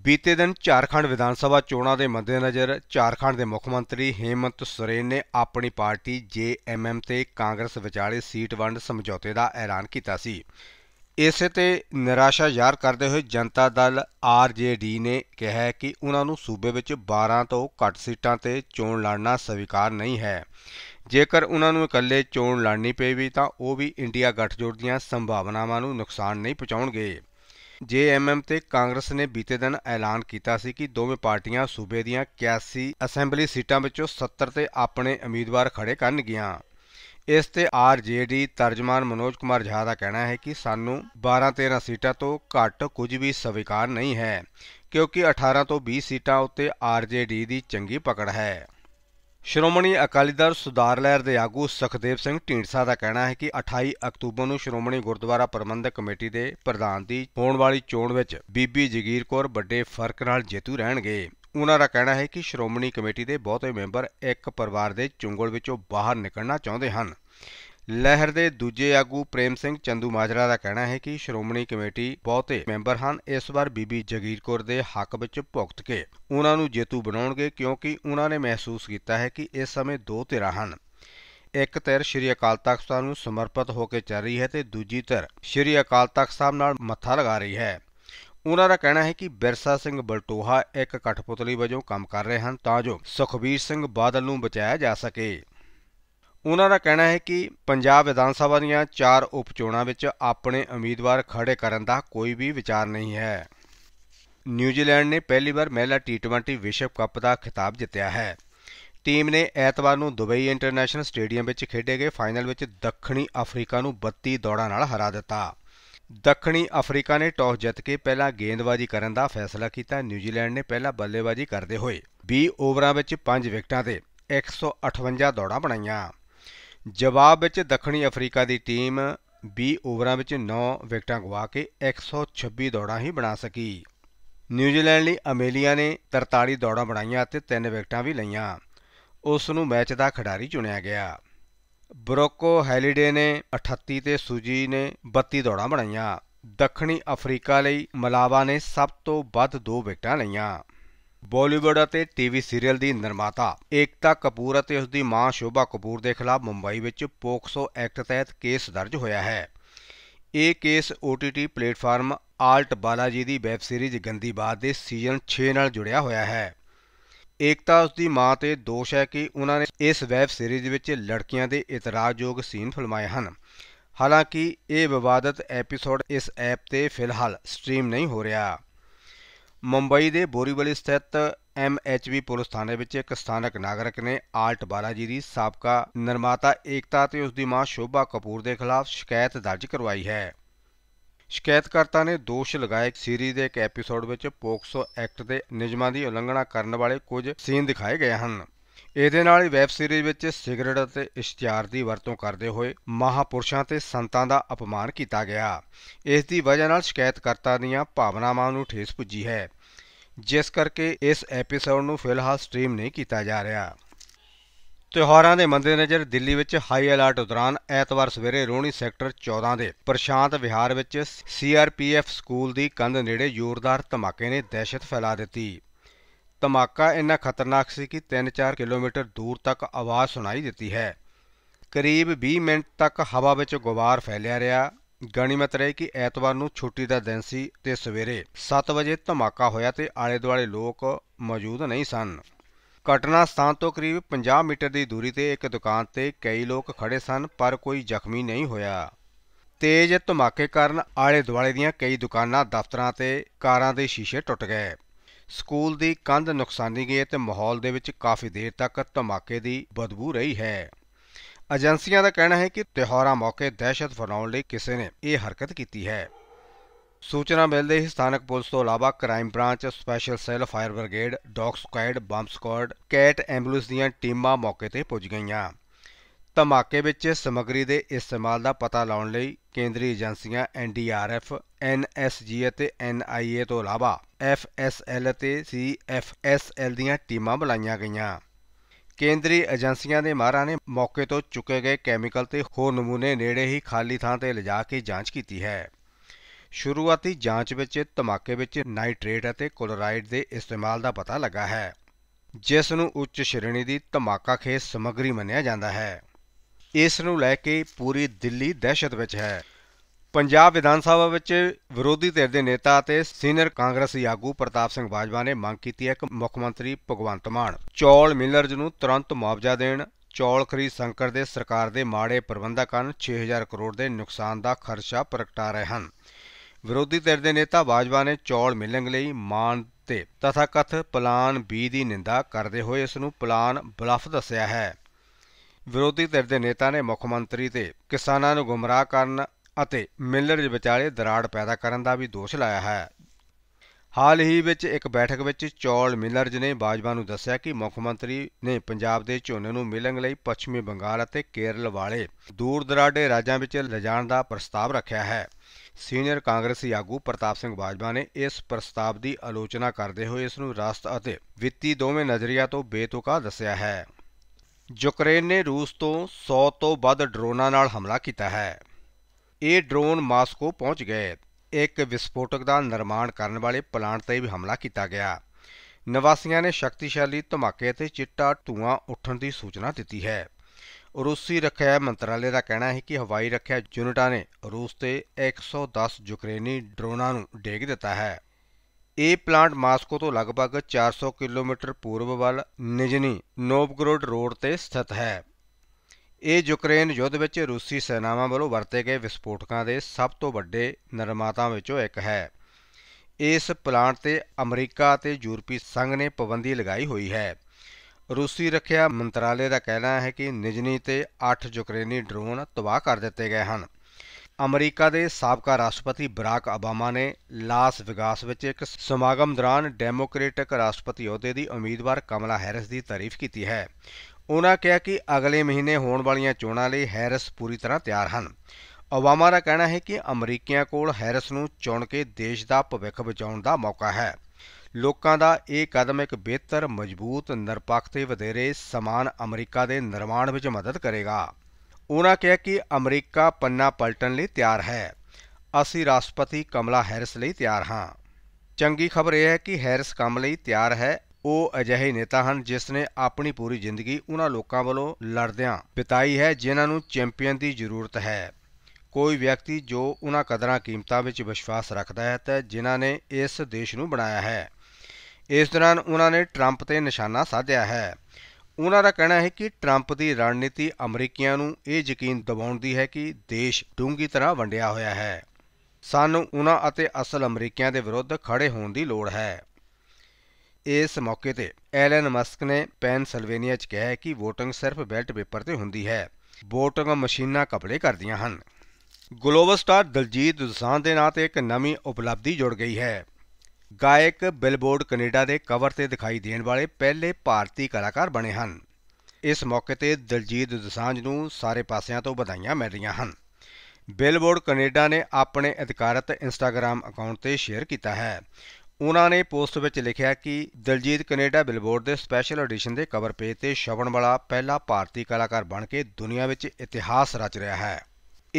ਬੀਤੇ ਦਿਨ ਝਾਰਖੰਡ ਵਿਧਾਨ ਸਭਾ ਚੋਣਾਂ ਦੇ ਮੱਦੇਨਜ਼ਰ ਝਾਰਖੰਡ ਦੇ ਮੁੱਖ ਮੰਤਰੀ ਹੇਮੰਤ ਸੋਰੇਨ ਨੇ ਆਪਣੀ ਪਾਰਟੀ ਜੇਐਮਐਮ ਤੇ ਕਾਂਗਰਸ ਵਿਚਾਲੇ ਸੀਟ ਵੰਡ ਸਮਝੌਤੇ ਦਾ ਐਲਾਨ ਕੀਤਾ ਸੀ ਇਸੇ ਤੇ ਨਿਰਾਸ਼ਾ ਜ਼ਾਹਰ ਕਰਦੇ ਹੋਏ ਜਨਤਾ ਦਲ ਆਰਜੇਡੀ ਨੇ ਕਿਹਾ ਕਿ ਉਹਨਾਂ ਨੂੰ ਸੂਬੇ ਵਿੱਚ 12 ਤੋਂ ਘੱਟ ਸੀਟਾਂ ਤੇ ਚੋਣ ਲੜਨਾ ਸਵੀਕਾਰ ਨਹੀਂ ਹੈ ਜੇਕਰ ਉਹਨਾਂ ਨੂੰ ਇਕੱਲੇ ਚੋਣ ਲੜਨੀ ਪਈ ਵੀ ਤਾਂ ਉਹ ਵੀ ਇੰਡੀਆ ਗੱਠਜੋੜ ਦੀਆਂ ਸੰਭਾਵਨਾਵਾਂ ਨੂੰ ਨੁਕਸਾਨ ਨਹੀਂ ਪਹੁੰਚਾਉਣਗੇ ਜੇਐਮਐਮ ਤੇ ਕਾਂਗਰਸ ਨੇ ਬੀਤੇ ਦਿਨ ਐਲਾਨ ਕੀਤਾ ਸੀ ਕਿ ਦੋਵੇਂ ਪਾਰਟੀਆਂ ਸੂਬੇ ਦੀਆਂ 81 ਅਸੈਂਬਲੀ ਸੀਟਾਂ ਵਿੱਚੋਂ 70 ਤੇ ਆਪਣੇ ਉਮੀਦਵਾਰ ਖੜੇ ਕਰਨਗੀਆਂ ਇਸ ਤੇ ਆਰਜੇਡੀ ਤਰਜਮਾਨ ਮਨੋਜ ਕੁਮਾਰ ਝਾ ਦਾ ਕਹਿਣਾ ਹੈ ਕਿ ਸਾਨੂੰ 12-13 ਸੀਟਾਂ ਤੋਂ ਘੱਟ ਕੁਝ ਵੀ ਸਵੀਕਾਰ ਨਹੀਂ ਹੈ ਕਿਉਂਕਿ 18 ਤੋਂ 20 ਸੀਟਾਂ ਉੱਤੇ ਆਰਜੇਡੀ ਦੀ ਚੰਗੀ ਪਕੜ ਹੈ ਸ਼੍ਰੋਮਣੀ ਅਕਾਲੀ ਦਲ ਸੁਧਾਰ ਲਹਿਰ ਦੇ ਆਗੂ ਸੁਖਦੇਵ ਸਿੰਘ ਢੀਂਡਸਾ ਦਾ ਕਹਿਣਾ ਹੈ ਕਿ 28 ਅਕਤੂਬਰ ਨੂੰ ਸ਼੍ਰੋਮਣੀ ਗੁਰਦੁਆਰਾ ਪ੍ਰਬੰਧਕ ਕਮੇਟੀ ਦੇ ਪ੍ਰਧਾਨ ਦੀ ਹੋਣ ਵਾਲੀ ਚੋਣ ਵਿੱਚ ਬੀਬੀ ਜਗੀਰ ਕੌਰ ਵੱਡੇ ਫਰਕ ਨਾਲ ਜੇਤੂ ਰਹਿਣਗੇ ਉਹਨਾਂ ਦਾ ਕਹਿਣਾ ਹੈ ਕਿ ਸ਼੍ਰੋਮਣੀ ਕਮੇਟੀ ਦੇ ਬਹੁਤੇ ਮੈਂਬਰ ਇੱਕ ਪਰਿਵਾਰ ਦੇ ਚੁੰਗਲ ਵਿੱਚੋਂ ਬਾਹਰ ਨਿਕਲਣਾ ਚਾਹੁੰਦੇ ਹਨ ਲਹਿਰ ਦੇ ਦੂਜੇ ਆਗੂ ਪ੍ਰੇਮ ਸਿੰਘ ਚੰਦੂ ਮਾਜਰਾ ਦਾ ਕਹਿਣਾ ਹੈ ਕਿ ਸ਼੍ਰੋਮਣੀ ਕਮੇਟੀ ਬਹੁਤੇ ਮੈਂਬਰ ਹਨ ਇਸ ਵਾਰ ਬੀਬੀ ਜਗੀਰ ਕੌਰ ਦੇ ਹੱਕ ਵਿੱਚ ਭੁਗਤ ਕੇ ਉਹਨਾਂ ਨੂੰ ਜੇਤੂ ਬਣਾਉਣਗੇ ਕਿਉਂਕਿ ਉਹਨਾਂ ਨੇ ਮਹਿਸੂਸ ਕੀਤਾ ਹੈ ਕਿ ਇਸ ਸਮੇਂ ਦੋ ਧਿਰਾਂ ਹਨ ਇੱਕ ਧਿਰ ਸ਼੍ਰੀ ਅਕਾਲ ਤਖਤ ਸਾਹਿਬ ਨੂੰ ਸਮਰਪਿਤ ਹੋ ਕੇ ਚੱਲ ਰਹੀ ਹੈ ਤੇ ਦੂਜੀ ਧਿਰ ਸ਼੍ਰੀ ਅਕਾਲ ਤਖਤ ਸਾਹਿਬ ਨਾਲ ਮੱਥਾ ਲਗਾ ਰਹੀ ਹੈ ਉਹਨਾਂ ਦਾ ਕਹਿਣਾ ਹੈ ਕਿ ਬਿਰਸਾ ਸਿੰਘ ਬਲਟੋਹਾ ਇੱਕ ਕਠਪੁਤਲੀ ਵਜੋਂ ਕੰਮ ਕਰ ਰਹੇ ਹਨ ਤਾਂ ਜੋ ਸੁਖਬੀਰ ਸਿੰਘ ਬਾਦਲ ਨੂੰ ਬਚਾਇਆ ਜਾ ਸਕੇ ਉਹਨਾਂ ਦਾ ਕਹਿਣਾ ਹੈ ਕਿ ਪੰਜਾਬ ਵਿਧਾਨ ਸਭਾ ਦੀਆਂ ਚਾਰ ਉਪ ਚੋਣਾਂ ਵਿੱਚ ਆਪਣੇ ਉਮੀਦਵਾਰ ਖੜੇ ਕਰਨ ਦਾ ਕੋਈ ਵੀ ਵਿਚਾਰ ਨਹੀਂ ਹੈ ਨਿਊਜ਼ੀਲੈਂਡ ਨੇ ਪਹਿਲੀ ਵਾਰ ਮਹਿਲਾ ਟੀ20 ਵਿਸ਼ਵ ਕੱਪ ਦਾ ਖਿਤਾਬ ਜਿੱਤਿਆ ਹੈ ਟੀਮ ਨੇ ਐਤਵਾਰ ਨੂੰ ਦੁਬਈ ਇੰਟਰਨੈਸ਼ਨਲ ਸਟੇਡੀਅਮ ਵਿੱਚ ਖੇਡੇ ਗਏ ਫਾਈਨਲ ਵਿੱਚ ਦੱਖਣੀ ਅਫਰੀਕਾ ਨੂੰ 32 ਦੌੜਾਂ ਨਾਲ ਹਰਾ ਦਿੱਤਾ ਦੱਖਣੀ ਅਫਰੀਕਾ ਨੇ ਟੌਸ ਜਿੱਤ ਕੇ ਪਹਿਲਾਂ ਗੇਂਦਬਾਜ਼ੀ ਕਰਨ ਦਾ ਫੈਸਲਾ ਕੀਤਾ ਨਿਊਜ਼ੀਲੈਂਡ ਨੇ ਪਹਿਲਾਂ ਬੱਲੇਬਾਜ਼ੀ ਕਰਦੇ ਹੋਏ 20 ਓਵਰਾਂ ਵਿੱਚ 5 ਵਿਕਟਾਂ ਤੇ 158 ਦੌੜਾਂ ਬਣਾਈਆਂ ਜਵਾਬ ਵਿੱਚ ਦੱਖਣੀ ਅਫਰੀਕਾ ਦੀ ਟੀਮ 20 ਓਵਰਾਂ ਵਿੱਚ 9 ਵਿਕਟਾਂ ਗਵਾ ਕੇ 126 ਦੌੜਾਂ ਹੀ ਬਣਾ ਸਕੀ ਨਿਊਜ਼ੀਲੈਂਡ ਲਈ ਅਮੇਲੀਆ ਨੇ 43 ਦੌੜਾਂ ਬਣਾਈਆਂ ਅਤੇ 3 ਵਿਕਟਾਂ ਵੀ ਲਈਆਂ ਉਸ ਨੂੰ ਮੈਚ ਦਾ ਖਿਡਾਰੀ ਚੁਣਿਆ ਗਿਆ ਬਰੋਕੋ ਹੈਲੀਡੇ ਨੇ 38 ਤੇ ਸੂਜੀ ਨੇ 32 ਦੌੜਾਂ ਬਣਾਈਆਂ ਦੱਖਣੀ ਅਫਰੀਕਾ ਲਈ ਮਲਾਵਾ ਨੇ ਸਭ ਤੋਂ ਵੱਧ 2 ਵਿਕਟਾਂ ਲਈਆਂ ਬਾਲੀਵੁੱਡ ਅਤੇ ਟੀਵੀ ਸੀਰੀਅਲ ਦੀ ਨਿਰਮਾਤਾ ਏਕਤਾ ਕਪੂਰ ਅਤੇ ਉਸ ਦੀ ਮਾਂ ਸ਼ੋਭਾ ਕਪੂਰ ਦੇ ਖਿਲਾਫ ਮੁੰਬਈ ਵਿੱਚ ਪੋਕਸੋ ਐਕਟ ਤਹਿਤ ਕੇਸ ਦਰਜ ਹੋਇਆ ਹੈ ਇਹ case OTT platform ALT Balaji ਦੀ ਵੈਬ ਸੀਰੀਜ਼ ਗੰਦੀ ਬਾਤ ਦੇ ਸੀਜ਼ਨ 6 ਨਾਲ ਜੁੜਿਆ ਹੋਇਆ ਹੈ ਏਕਤਾ ਉਸ ਦੀ ਮਾਂ ਤੇ ਦੋਸ਼ ਹੈ ਕਿ ਉਹਨਾਂ ਨੇ ਇਸ ਵੈਬ ਸੀਰੀਜ਼ ਵਿੱਚ ਲੜਕੀਆਂ ਦੇ ਇਤਰਾਜ਼ਯੋਗ ਸੀਨ ਫਿਲਮਾਏ ਹਨ ਹਾਲਾਂਕਿ ਇਹ ਵਿਵਾਦਤ ਐਪੀਸੋਡ ਇਸ ਐਪ ਤੇ ਫਿਲਹਾਲ ਸਟ੍ਰੀਮ ਨਹੀਂ ਹੋ ਰਿਹਾ ਮੁੰਬਈ ਦੇ ਬੋਰੀਵਲੀ ਸਥਿਤ ਵੀ ਪੁਲਿਸ ਥਾਣੇ ਵਿੱਚ ਇੱਕ ਸਥਾਨਕ ਨਾਗਰਿਕ ਨੇ ਆਲਟ ਬਾਲਾਜੀ ਦੀ ਸਾਬਕਾ ਨਿਰਮਾਤਾ ਏਕਤਾ ਤੇ ਉਸ ਦੀ ਮਾਂ ਸ਼ੋਭਾ ਕਪੂਰ ਦੇ ਖਿਲਾਫ ਸ਼ਿਕਾਇਤ ਦਰਜ ਕਰਵਾਈ ਹੈ ਸ਼ਿਕਾਇਤਕਰਤਾ ਨੇ ਦੋਸ਼ ਲਗਾਇਆ ਕਿ ਸੀਰੀਜ਼ ਦੇ ਇੱਕ ਐਪੀਸੋਡ ਵਿੱਚ ਪੋਕਸੋ ਐਕਟ ਦੇ ਨਿਯਮਾਂ ਦੀ ਉਲੰਘਣਾ ਕਰਨ ਵਾਲੇ ਕੁਝ ਸੀਨ ਦਿਖਾਏ ਗਏ ਹਨ ਇਹਦੇ ਨਾਲ ਹੀ ਵੈਬ ਸੀਰੀਜ਼ ਵਿੱਚ ਸਿਗਰਟ ਅਤੇ ਇਸ਼ਤਿਹਾਰ ਦੀ ਵਰਤੋਂ ਕਰਦੇ ਹੋਏ ਮਹਾਪੁਰਸ਼ਾਂ ਤੇ ਸੰਤਾਂ ਦਾ ਅਪਮਾਨ ਕੀਤਾ ਗਿਆ ਇਸ ਦੀ ਵਜ੍ਹਾ ਨਾਲ ਸ਼ਿਕਾਇਤਕਰਤਾ ਦੀਆਂ ਭਾਵਨਾਵਾਂ ਨੂੰ ਠੇਸ ਪੁੱਜੀ ਹੈ ਜਿਸ ਕਰਕੇ ਇਸ ਐਪੀਸੋਡ ਨੂੰ ਫਿਲਹਾਲ ਸਟ੍ਰੀਮ ਨਹੀਂ ਕੀਤਾ ਜਾ ਰਿਹਾ ਤਿਉਹਾਰਾਂ ਦੇ ਮੱਦੇਨਜ਼ਰ ਦਿੱਲੀ ਵਿੱਚ ਹਾਈ ਅਲਰਟ ਦੌਰਾਨ ਐਤਵਾਰ ਸਵੇਰੇ ਰੋਣੀ ਸੈਕਟਰ 14 ਦੇ ਪ੍ਰਸ਼ਾਂਤ ਵਿਹਾਰ ਵਿੱਚ ਸੀਆਰਪੀਐਫ ਸਕੂਲ ਦੀ ਕੰਧ ਨੇੜੇ ਜ਼ੋਰਦਾਰ ਧਮਾਕੇ ਨੇ ਦਹਿਸ਼ਤ ਫੈਲਾ ਦਿੱਤੀ ਧਮਾਕਾ ਇੰਨਾ ਖਤਰਨਾਕ ਸੀ ਕਿ 3-4 ਕਿਲੋਮੀਟਰ ਦੂਰ ਤੱਕ ਆਵਾਜ਼ ਸੁਣਾਈ ਦਿੱਤੀ ਹੈ ਕਰੀਬ 20 ਮਿੰਟ ਤੱਕ ਹਵਾ ਵਿੱਚ ਗੁਬਾਰ ਫੈਲਿਆ ਰਿਹਾ ਗਣੀਮਤ ਰਹੀ ਕਿ ਐਤਵਾਰ ਨੂੰ ਛੁੱਟੀ ਦਾ ਦਿਨ ਸੀ ਤੇ ਸਵੇਰੇ 7 ਵਜੇ ਧਮਾਕਾ ਹੋਇਆ ਤੇ ਆਲੇ-ਦੁਆਲੇ ਲੋਕ ਮੌਜੂਦ ਨਹੀਂ ਸਨ ਘਟਨਾ ਸਥਾਨ ਤੋਂ ਕਰੀਬ 50 ਮੀਟਰ ਦੀ ਦੂਰੀ ਤੇ ਇੱਕ ਦੁਕਾਨ ਤੇ ਕਈ ਲੋਕ ਖੜੇ ਸਨ ਪਰ ਕੋਈ ਜ਼ਖਮੀ ਨਹੀਂ ਹੋਇਆ ਤੇਜ਼ ਧਮਾਕੇ ਕਾਰਨ ਆਲੇ-ਦੁਆਲੇ ਦੀਆਂ ਕਈ ਦੁਕਾਨਾਂ ਦਫ਼ਤਰਾਂ ਤੇ ਕਾਰਾਂ ਦੇ ਸ਼ੀਸ਼ੇ ਟੁੱਟ ਗਏ ਸਕੂਲ ਦੀ ਕੰਧ ਨੁਕਸਾਨੀ ਗਈ ਤੇ ਮਾਹੌਲ ਦੇ ਵਿੱਚ ਕਾਫੀ ਦੇਰ ਤੱਕ ਧਮਾਕੇ ਦੀ ਬਦਬੂ ਰਹੀ ਹੈ ਏਜੰਸੀਆਂ ਦਾ ਕਹਿਣਾ ਹੈ ਕਿ ਤਿਹਾਰਾਂ ਮੌਕੇ ਦਹਿਸ਼ਤ ਫੈਲਾਉਣ ਲਈ ਕਿਸੇ ਨੇ ਇਹ ਹਰਕਤ ਕੀਤੀ ਹੈ ਸੂਚਨਾ ਮਿਲਦੇ ਹੀ ਸਥਾਨਕ ਪੁਲਿਸ ਤੋਂ ਇਲਾਵਾ crime branch special cell fire brigade dog squad bomb squad CAT ambulance ਦੀਆਂ ਟੀਮਾਂ ਮੌਕੇ ਤੇ ਪਹੁੰਚ ਗਈਆਂ ਧਮਾਕੇ ਵਿੱਚ ਸਮਗਰੀ ਦੇ ਇਸਤੇਮਾਲ ਦਾ ਪਤਾ ਲਾਉਣ ਲਈ ਕੇਂਦਰੀ ਏਜੰਸੀਆਂ ਐਨਡੀਆਰਐਫ, ਐਨਐਸਜੀ ਅਤੇ ਐਨਆਈਏ ਤੋਂ ਇਲਾਵਾ ਐਫਐਸਐਲ ਅਤੇ ਸੀਐਫਐਸਐਲ ਦੀਆਂ ਟੀਮਾਂ ਬੁਲਾਈਆਂ ਗਈਆਂ। ਕੇਂਦਰੀ ਏਜੰਸੀਆਂ ਦੇ ਮਾਹਰਾਂ ਨੇ ਮੌਕੇ ਤੋਂ ਚੁੱਕੇ ਗਏ ਕੈਮੀਕਲ ਤੇ ਹੋਰ ਨਮੂਨੇ ਨੇੜੇ ਹੀ ਖਾਲੀ ਥਾਂ ਤੇ ਲਿਜਾ ਕੇ ਜਾਂਚ ਕੀਤੀ ਹੈ। ਸ਼ੁਰੂਆਤੀ ਜਾਂਚ ਵਿੱਚ ਧਮਾਕੇ ਵਿੱਚ ਨਾਈਟ੍ਰੇਟ ਅਤੇ ਕਲੋਰਾਈਡ ਦੇ ਇਸਤੇਮਾਲ ਦਾ ਪਤਾ ਲੱਗਾ ਹੈ। ਜਿਸ ਨੂੰ ਉੱਚ ਸ਼੍ਰੇਣੀ ਦੀ ਖੇਸ ਸਮੱਗਰੀ ਮੰਨਿਆ ਜਾਂਦਾ ਹੈ ਇਸ ਨੂੰ ਲੈ ਕੇ ਪੂਰੀ ਦਿੱਲੀ ਦਹਿਸ਼ਤ ਵਿੱਚ ਹੈ ਪੰਜਾਬ ਵਿਧਾਨ ਸਭਾ ਵਿੱਚ ਵਿਰੋਧੀ ਧਿਰ ਦੇ ਨੇਤਾ ਅਤੇ ਸੀਨੀਅਰ ਕਾਂਗਰਸੀ ਆਗੂ ਪ੍ਰਤਾਪ ਸਿੰਘ ਬਾਜਵਾ ਨੇ ਮੰਗ ਕੀਤੀ ਹੈ ਕਿ ਮੁੱਖ ਮੰਤਰੀ ਭਗਵੰਤ ਮਾਨ ਚੌਲ ਮਿਲਰਜ਼ ਨੂੰ ਤੁਰੰਤ ਮੁਆਵਜ਼ਾ ਦੇਣ ਚੌਲ ਖਰੀਦ ਸੰਕਟ ਦੇ ਸਰਕਾਰ ਦੇ ਮਾੜੇ ਪ੍ਰਬੰਧਾਂ ਕਾਰਨ 6000 ਕਰੋੜ ਦੇ ਨੁਕਸਾਨ ਦਾ ਖਰਚਾ ਪ੍ਰਗਟਾ ਰਹੇ ਹਨ ਵਿਰੋਧੀ ਧਿਰ ਦੇ ਨੇਤਾ ਬਾਜਵਾ ਨੇ ਚੌਲ ਮਿਲਣ ਲਈ ਮਾਨ ਤੇ ਤਥਾਕਥ ਪਲਾਨ B ਦੀ ਨਿੰਦਾ ਕਰਦੇ ਹੋਏ ਇਸ ਨੂੰ ਪਲਾਨ ਬਲਫ ਦੱਸਿਆ ਹੈ ਵਿਰੋਧੀ ਧਿਰ ਦੇ ਨੇਤਾ ਨੇ ਮੁੱਖ ਮੰਤਰੀ ਤੇ ਕਿਸਾਨਾਂ ਨੂੰ ਗੁੰਮਰਾਹ ਕਰਨ ਅਤੇ ਮਿਲਰ ਵਿਚਾਲੇ ਦਰਾੜ ਪੈਦਾ ਕਰਨ ਦਾ ਵੀ ਦੋਸ਼ ਲਾਇਆ ਹੈ ਹਾਲ ਹੀ ਵਿੱਚ ਇੱਕ ਬੈਠਕ ਵਿੱਚ ਚੌਲ ਮਿਲਰਜ ਨੇ ਬਾਜਵਾ ਨੂੰ ਦੱਸਿਆ ਕਿ ਮੁੱਖ ਮੰਤਰੀ ਨੇ ਪੰਜਾਬ ਦੇ ਝੋਨੇ ਨੂੰ ਮਿਲਣ ਲਈ ਪੱਛਮੀ ਬੰਗਾਲ ਅਤੇ ਕੇਰਲ ਵਾਲੇ ਦੂਰ ਦਰਾਡੇ ਰਾਜਾਂ ਵਿੱਚ ਲਿਜਾਣ ਦਾ ਪ੍ਰਸਤਾਵ ਰੱਖਿਆ ਹੈ ਸੀਨੀਅਰ ਕਾਂਗਰਸੀ ਆਗੂ ਪ੍ਰਤਾਪ ਸਿੰਘ ਬਾਜਵਾ ਨੇ ਇਸ ਪ੍ਰਸਤਾਵ ਦੀ ਆਲੋਚਨਾ ਕਰਦੇ ਹੋਏ ਇਸ ਨੂੰ ਰਾਸਤ ਅਤੇ ਵਿੱਤੀ ਦੋਵੇਂ ਨਜ਼ਰੀਆ ਤੋਂ ਬੇਤੁਕਾ ਦੱਸਿਆ ਹੈ ਯੂਕਰੇਨ ਨੇ ਰੂਸ ਤੋਂ 100 ਤੋਂ ਵੱਧ ਡਰੋਨਾਂ ਨਾਲ ਹਮਲਾ ਕੀਤਾ ਹੈ ਇਹ ਡਰੋਨ ਮਾਸਕੋ ਪਹੁੰਚ ਗਏ ਇੱਕ ਵਿਸਫੋਟਕ ਦਾ ਨਿਰਮਾਣ ਕਰਨ ਵਾਲੇ ਪਲਾਂਟ ਤੇ ਵੀ ਹਮਲਾ ਕੀਤਾ ਗਿਆ ਨਿਵਾਸੀਆਂ ਨੇ ਸ਼ਕਤੀਸ਼ਾਲੀ ਧਮਾਕੇ ਅਤੇ ਚਿੱਟਾ ਧੂਆਂ ਉੱਠਣ ਦੀ ਸੂਚਨਾ ਦਿੱਤੀ ਹੈ ਰੂਸੀ ਰੱਖਿਆ ਮੰਤਰਾਲੇ ਦਾ ਕਹਿਣਾ ਹੈ ਕਿ ਹਵਾਈ ਰੱਖਿਆ ਯੂਨਿਟਾਂ ਨੇ ਰੂਸ ਤੇ 110 ਯੂਕਰੇਨੀ ਡਰੋਨਾਂ ਨੂੰ ਡੇਗ ਦਿੱਤਾ ਹੈ ਇਹ ਪਲਾਂਟ ਮਾਸਕੋ ਤੋਂ ਲਗਭਗ 400 ਕਿਲੋਮੀਟਰ ਪੂਰਬ ਵੱਲ ਨਿਜਨੀ ਨੋਵਗਰੋਡ ਰੋਡ ਤੇ ਸਥਿਤ ਹੈ ਇਹ ਯੂਕਰੇਨ ਯੁੱਧ ਵਿੱਚ ਰੂਸੀ ਸੈਨਾਵਾਂ ਵੱਲੋਂ ਵਰਤੇ ਗਏ ਵਿਸਫੋਟਕਾਂ ਦੇ ਸਭ ਤੋਂ ਵੱਡੇ ਨਿਰਮਾਤਾਵਾਂ ਵਿੱਚੋਂ ਇੱਕ ਹੈ ਇਸ ਪਲਾਂਟ ਤੇ ਅਮਰੀਕਾ ਅਤੇ ਯੂਰਪੀ ਸੰਘ ਨੇ ਪਾਬੰਦੀ ਲਗਾਈ ਹੋਈ ਹੈ ਰੂਸੀ ਰੱਖਿਆ ਮੰਤਰਾਲੇ ਦਾ ਕਹਿਣਾ ਹੈ ਕਿ ਨਿਜਨੀ ਤੇ 8 ਯੂਕਰੇਨੀ ਡਰੋਨ ਤਬਾਹ ਕਰ ਦਿੱਤੇ ਗਏ ਹਨ ਅਮਰੀਕਾ ਦੇ ਸਾਬਕਾ ਰਾਸ਼ਟਰਪਤੀ ਬਰਾਕ ਓਬਾਮਾ ਨੇ ਲਾਸ ਵਿਗਾਸ ਵਿੱਚ ਇੱਕ ਸਮਾਗਮ ਦੌਰਾਨ ਡੈਮੋਕ੍ਰੇਟਿਕ ਰਾਸ਼ਟਰਪਤੀ ਅਹੁਦੇ ਦੀ ਉਮੀਦਵਾਰ ਕਮਲਾ ਹੈਰਿਸ ਦੀ ਤਾਰੀਫ ਕੀਤੀ ਹੈ। ਉਨ੍ਹਾਂ ਕਿਹਾ ਕਿ ਅਗਲੇ ਮਹੀਨੇ ਹੋਣ ਵਾਲੀਆਂ ਚੋਣਾਂ ਲਈ ਹੈਰਿਸ ਪੂਰੀ ਤਰ੍ਹਾਂ ਤਿਆਰ ਹਨ। ਓਬਾਮਾ ਦਾ ਕਹਿਣਾ ਹੈ ਕਿ ਅਮਰੀਕੀਆਂ ਕੋਲ ਹੈਰਿਸ ਨੂੰ ਚੁਣ ਕੇ ਦੇਸ਼ ਦਾ ਭਵਿੱਖ ਬਚਾਉਣ ਦਾ ਮੌਕਾ ਹੈ। ਲੋਕਾਂ ਦਾ ਇਹ ਕਦਮ ਇੱਕ ਬਿਹਤਰ, ਮਜ਼ਬੂਤ, ਨਿਰਪੱਖ ਤੇ ਵਧੇਰੇ ਸਮਾਨ ਅਮਰੀਕਾ ਦੇ ਨਿਰਮਾਣ ਵਿੱਚ ਮਦਦ ਕਰੇਗਾ। ਉਹਨਾਂ ਕਿਹਾ ਕਿ ਅਮਰੀਕਾ ਪੰਨਾ ਪਲਟਣ ਲਈ ਤਿਆਰ ਹੈ ਅਸੀਂ ਰਾਸ਼ਟਰਪਤੀ ਕਮਲਾ ਹੈਰਿਸ ਲਈ ਤਿਆਰ ਹਾਂ ਚੰਗੀ ਖਬਰ ਇਹ ਹੈ ਕਿ ਹੈਰਿਸ ਕੰਮ ਲਈ ਤਿਆਰ ਹੈ ਉਹ ਅਜਿਹੇ ਨੇਤਾ ਹਨ ਜਿਸ ਨੇ ਆਪਣੀ ਪੂਰੀ ਜ਼ਿੰਦਗੀ ਉਹਨਾਂ ਲੋਕਾਂ ਵੱਲੋਂ ਲੜਦਿਆਂ ਬਿਤਾਈ ਹੈ ਜਿਨ੍ਹਾਂ ਨੂੰ ਚੈਂਪੀਅਨ ਦੀ ਜ਼ਰੂਰਤ ਹੈ ਕੋਈ ਵਿਅਕਤੀ ਜੋ ਉਹਨਾਂ ਕਦਰਾਂ ਕੀਮਤਾਂ ਵਿੱਚ ਵਿਸ਼ਵਾਸ ਰੱਖਦਾ ਹੈ ਤੇ ਜਿਨ੍ਹਾਂ ਨੇ ਇਸ ਦੇਸ਼ ਨੂੰ ਬਣਾਇਆ ਹੈ ਇਸ ਦੌਰਾਨ ਉਹਨਾਂ ਨੇ ਟਰੰਪ ਤੇ ਨਿਸ਼ਾਨਾ ਸਾਧਿਆ ਹੈ ਉਹਨਾਂ ਦਾ ਕਹਿਣਾ ਹੈ ਕਿ ਟਰੰਪ ਦੀ ਰਣਨੀਤੀ ਅਮਰੀਕੀਆਂ ਨੂੰ ਇਹ ਯਕੀਨ ਦਿਵਾਉਣ ਦੀ ਹੈ ਕਿ ਦੇਸ਼ ਡੂੰਗੀ ਤਰ੍ਹਾਂ ਵੰਡਿਆ ਹੋਇਆ ਹੈ ਸਾਨੂੰ ਉਹਨਾਂ ਅਤੇ ਅਸਲ ਅਮਰੀਕੀਆਂ ਦੇ ਵਿਰੁੱਧ ਖੜੇ ਹੋਣ ਦੀ ਲੋੜ ਹੈ ਇਸ ਮੌਕੇ ਤੇ ਐਲਨ ਮਸਕ ਨੇ ਪੈਨਸਿਲਵੇਨੀਆ 'ਚ ਕਿਹਾ ਕਿ VOTING ਸਿਰਫ ਬੈਲਟ ਪੇਪਰ ਤੇ ਹੁੰਦੀ ਹੈ VOTING ਮਸ਼ੀਨਾਂ ਕਪੜੇ ਕਰਦੀਆਂ ਹਨ ਗਲੋਬਲ ਸਟਾਰ ਦਲਜੀਤ ਦੁਸਾਂ ਦੇ ਨਾਂ ਤੇ ਇੱਕ ਨਵੀਂ ਉਪਲਬਧੀ ਜੁੜ ਗਈ ਹੈ ਗਾਇਕ ਬਿਲਬੋਰਡ ਕੈਨੇਡਾ ਦੇ ਕਵਰ ਤੇ ਦਿਖਾਈ ਦੇਣ ਵਾਲੇ ਪਹਿਲੇ ਭਾਰਤੀ ਕਲਾਕਾਰ ਬਣੇ ਹਨ ਇਸ ਮੌਕੇ ਤੇ ਦਲਜੀਤ ਦਸਾਂਝ ਨੂੰ ਸਾਰੇ ਪਾਸਿਆਂ ਤੋਂ ਵਧਾਈਆਂ ਮਿਲ ਰਹੀਆਂ ਹਨ ਬਿਲਬੋਰਡ ਕੈਨੇਡਾ ਨੇ ਆਪਣੇ ਅਧਿਕਾਰਤ ਇੰਸਟਾਗ੍ਰam ਅਕਾਊਂਟ ਤੇ ਸ਼ੇਅਰ ਕੀਤਾ ਹੈ ਉਹਨਾਂ ਨੇ ਪੋਸਟ ਵਿੱਚ ਲਿਖਿਆ ਕਿ ਦਲਜੀਤ ਕੈਨੇਡਾ ਬਿਲਬੋਰਡ ਦੇ ਸਪੈਸ਼ਲ ਐਡੀਸ਼ਨ ਦੇ ਕਵਰ ਪੇਜ ਤੇ ਸ਼ਵਨ ਵਾਲਾ ਪਹਿਲਾ ਭਾਰਤੀ ਕਲਾਕਾਰ ਬਣ ਕੇ ਦੁਨੀਆ ਵਿੱਚ ਇਤਿਹਾਸ ਰਚ ਰਿਹਾ ਹੈ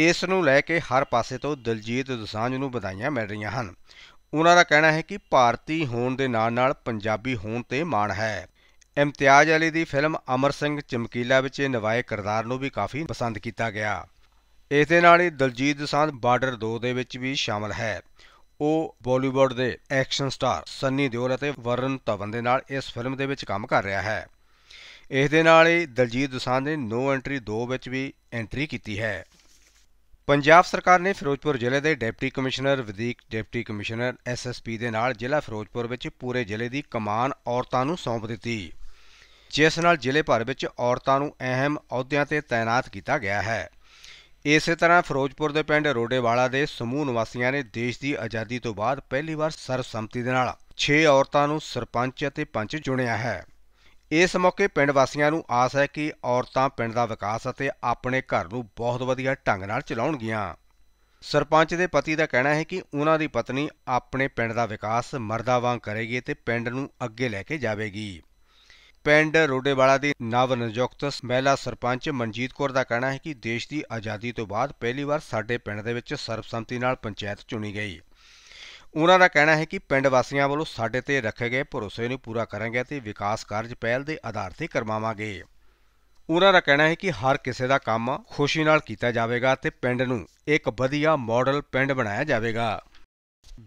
ਇਸ ਨੂੰ ਲੈ ਕੇ ਹਰ ਪਾਸੇ ਤੋਂ ਦਲਜੀਤ ਦਸਾਂਝ ਨੂੰ ਵਧਾਈਆਂ ਮਿਲ ਰਹੀਆਂ ਹਨ ਉਹਨਾਂ ਦਾ ਕਹਿਣਾ ਹੈ ਕਿ ਭਾਰਤੀ ਹੋਣ ਦੇ ਨਾਲ-ਨਾਲ ਪੰਜਾਬੀ ਹੋਣ ਤੇ ਮਾਣ ਹੈ ਇਮਤਿਆਜ਼ ਅਲੀ ਦੀ ਫਿਲਮ ਅਮਰ ਸਿੰਘ ਚਮਕੀਲਾ ਵਿੱਚ ਇਹ ਨਵਾਏ ਕਿਰਦਾਰ ਨੂੰ ਵੀ ਕਾਫੀ ਪਸੰਦ ਕੀਤਾ ਗਿਆ ਇਸ ਦੇ ਨਾਲ ਹੀ ਦਲਜੀਤ ਦਸਾਂਝ ਬਾਰਡਰ 2 ਦੇ ਵਿੱਚ ਵੀ ਸ਼ਾਮਲ ਹੈ ਉਹ ਬਾਲੀਵੁੱਡ ਦੇ ਐਕਸ਼ਨ ਸਟਾਰ ਸੰਨੀ ਦਿਓਲ ਅਤੇ ਵਰਨ ਧਵਨ ਦੇ ਨਾਲ ਇਸ ਫਿਲਮ ਦੇ ਵਿੱਚ ਕੰਮ ਕਰ ਰਿਹਾ ਹੈ ਇਸ ਦੇ ਨਾਲ ਹੀ ਦਲਜੀਤ ਦਸਾਂਝ ਨੇ ਨੋ ਐਂਟਰੀ 2 ਵਿੱਚ ਵੀ ਐਂਟਰੀ ਕੀਤੀ ਹੈ ਪੰਜਾਬ ਸਰਕਾਰ ਨੇ ਫਿਰੋਜ਼ਪੁਰ ਜ਼ਿਲ੍ਹੇ ਦੇ ਡਿਪਟੀ ਕਮਿਸ਼ਨਰ ਵਿਦਿਕ ਡਿਪਟੀ ਕਮਿਸ਼ਨਰ ਐਸਐਸਪੀ ਦੇ ਨਾਲ ਜ਼ਿਲ੍ਹਾ ਫਿਰੋਜ਼ਪੁਰ ਵਿੱਚ ਪੂਰੇ ਜ਼ਿਲ੍ਹੇ ਦੀ ਕਮਾਨ ਔਰਤਾਂ ਨੂੰ ਸੌਂਪ ਦਿੱਤੀ ਜਿਸ ਨਾਲ ਜ਼ਿਲ੍ਹੇ ਭਰ ਵਿੱਚ ਔਰਤਾਂ ਨੂੰ ਅਹਿਮ ਅਹੁਦਿਆਂ ਤੇ ਤਾਇਨਾਤ ਕੀਤਾ ਗਿਆ ਹੈ ਇਸੇ ਤਰ੍ਹਾਂ ਫਿਰੋਜ਼ਪੁਰ ਦੇ ਪਿੰਡ ਰੋਡੇਵਾਲਾ ਦੇ ਸਮੂਹ ਨਿਵਾਸੀਆਂ ਨੇ ਦੇਸ਼ ਦੀ ਆਜ਼ਾਦੀ ਤੋਂ ਬਾਅਦ ਪਹਿਲੀ ਵਾਰ ਸਰਬਸੰਮਤੀ ਦੇ ਨਾਲ 6 ਔਰਤਾਂ ਨੂੰ ਸਰਪੰਚ ਅਤੇ ਪੰਚ ਚੁਣਿਆ ਹੈ ਇਸ ਮੌਕੇ ਪਿੰਡ ਵਾਸੀਆਂ ਨੂੰ ਆਸ ਹੈ ਕਿ ਔਰਤਾਂ ਪਿੰਡ ਦਾ ਵਿਕਾਸ ਅਤੇ ਆਪਣੇ ਘਰ ਨੂੰ ਬਹੁਤ ਵਧੀਆ ਢੰਗ ਨਾਲ ਚਲਾਉਣਗੀਆਂ ਸਰਪੰਚ ਦੇ ਪਤੀ ਦਾ ਕਹਿਣਾ ਹੈ ਕਿ ਉਹਨਾਂ ਦੀ ਪਤਨੀ ਆਪਣੇ ਪਿੰਡ ਦਾ ਵਿਕਾਸ ਮਰਦਾ ਵਾਂਗ ਕਰੇਗੀ ਤੇ ਪਿੰਡ ਨੂੰ ਅੱਗੇ ਲੈ ਕੇ ਜਾਵੇਗੀ ਪਿੰਡ ਰੋਡੇਵਾਲਾ ਦੀ ਨਵ ਨਿਯੁਕਤ ਮਹਿਲਾ ਸਰਪੰਚ ਮਨਜੀਤ ਕੌਰ ਦਾ ਕਹਿਣਾ ਹੈ ਕਿ ਦੇਸ਼ ਦੀ ਆਜ਼ਾਦੀ ਤੋਂ ਬਾਅਦ ਪਹਿਲੀ ਵਾਰ ਸਾਡੇ ਪਿੰਡ ਦੇ ਵਿੱਚ ਸਰਬਸੰਮਤੀ ਨਾਲ ਪੰਚਾਇਤ ਚੁਣੀ ਗਈ ਉਹਨਾਂ ਦਾ ਕਹਿਣਾ ਹੈ ਕਿ ਪਿੰਡ ਵਾਸੀਆਂ ਵੱਲੋਂ ਸਾਡੇ ਤੇ ਰੱਖੇ ਗਏ ਭਰੋਸੇ ਨੂੰ ਪੂਰਾ ਕਰਾਂਗੇ ਤੇ ਵਿਕਾਸ ਕਾਰਜ ਪਹਿਲ ਦੇ ਆਧਾਰ ਤੇ ਕਰਵਾਵਾਂਗੇ ਉਹਨਾਂ ਦਾ ਕਹਿਣਾ ਹੈ ਕਿ ਹਰ ਕਿਸੇ ਦਾ ਕੰਮ ਖੁਸ਼ੀ ਨਾਲ ਕੀਤਾ ਜਾਵੇਗਾ ਤੇ ਪਿੰਡ ਨੂੰ ਇੱਕ ਵਧੀਆ ਮਾਡਲ ਪਿੰਡ ਬਣਾਇਆ ਜਾਵੇਗਾ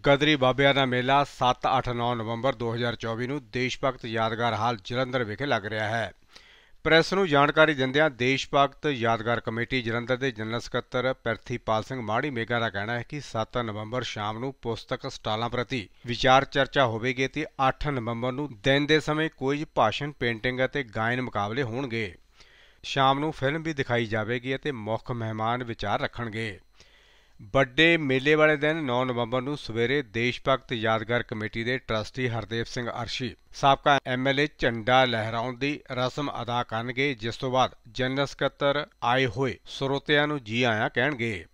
ਗਦਰੀ ਬਾਬਿਆਂ ਦਾ ਮੇਲਾ 7-8-9 ਨਵੰਬਰ 2024 ਨੂੰ ਦੇਸ਼ ਭਗਤ ਯਾਦਗਾਰ ਹਾਲ ਜਲੰਧਰ ਵਿਖੇ ਲੱਗ ਰਿਹਾ ਹੈ ਪ੍ਰੈਸ ਨੂੰ ਜਾਣਕਾਰੀ ਦਿੰਦਿਆਂ ਦੇਸ਼ ਭਗਤ ਯਾਦਗਾਰ ਕਮੇਟੀ ਜਲੰਧਰ ਦੇ ਜਨਰਲ ਸਕੱਤਰ ਪਰਥੀਪਾਲ ਸਿੰਘ ਮਾੜੀ ਮੇਗਾ ਦਾ ਕਹਿਣਾ ਹੈ ਕਿ 7 ਨਵੰਬਰ ਸ਼ਾਮ ਨੂੰ ਪੁਸਤਕ ਸਟਾਲਾਂ ਪ੍ਰਤੀ ਵਿਚਾਰ ਚਰਚਾ ਹੋਵੇਗੀ ਤੇ 8 ਨਵੰਬਰ ਨੂੰ ਦਿਨ ਦੇ ਸਮੇਂ ਕੋਈ ਭਾਸ਼ਣ ਪੇਂਟਿੰਗ ਅਤੇ ਗਾਇਨ ਮੁਕਾਬਲੇ ਹੋਣਗੇ ਸ਼ਾਮ ਨੂੰ ਫਿਲਮ ਵੀ ਦਿਖਾਈ ਜਾਵੇਗੀ ਅਤੇ ਮੁੱਖ ਮਹਿਮਾਨ ਵਿਚਾਰ ਰੱਖਣਗੇ ਵੱਡੇ ਮੇਲੇ ਵਾਲੇ ਦਿਨ 9 ਨਵੰਬਰ ਨੂੰ ਸਵੇਰੇ ਦੇਸ਼ ਭਗਤ ਯਾਦਗਾਰ ਕਮੇਟੀ ਦੇ ਟਰਸਟੀ ਹਰਦੇਵ ਸਿੰਘ ਅਰਸ਼ੀ ਸਾਬਕਾ ਐਮਐਲਏ ਝੰਡਾ ਲਹਿਰਾਉਣ ਦੀ ਰਸਮ ਅਦਾ ਕਰਨਗੇ ਜਿਸ ਤੋਂ ਬਾਅਦ ਜਨਰਲ ਸਕੱਤਰ ਆਏ ਹੋਏ ਸਰੋਤਿਆਂ ਨੂੰ ਜੀ ਆਇਆਂ ਕਹਿਣਗੇ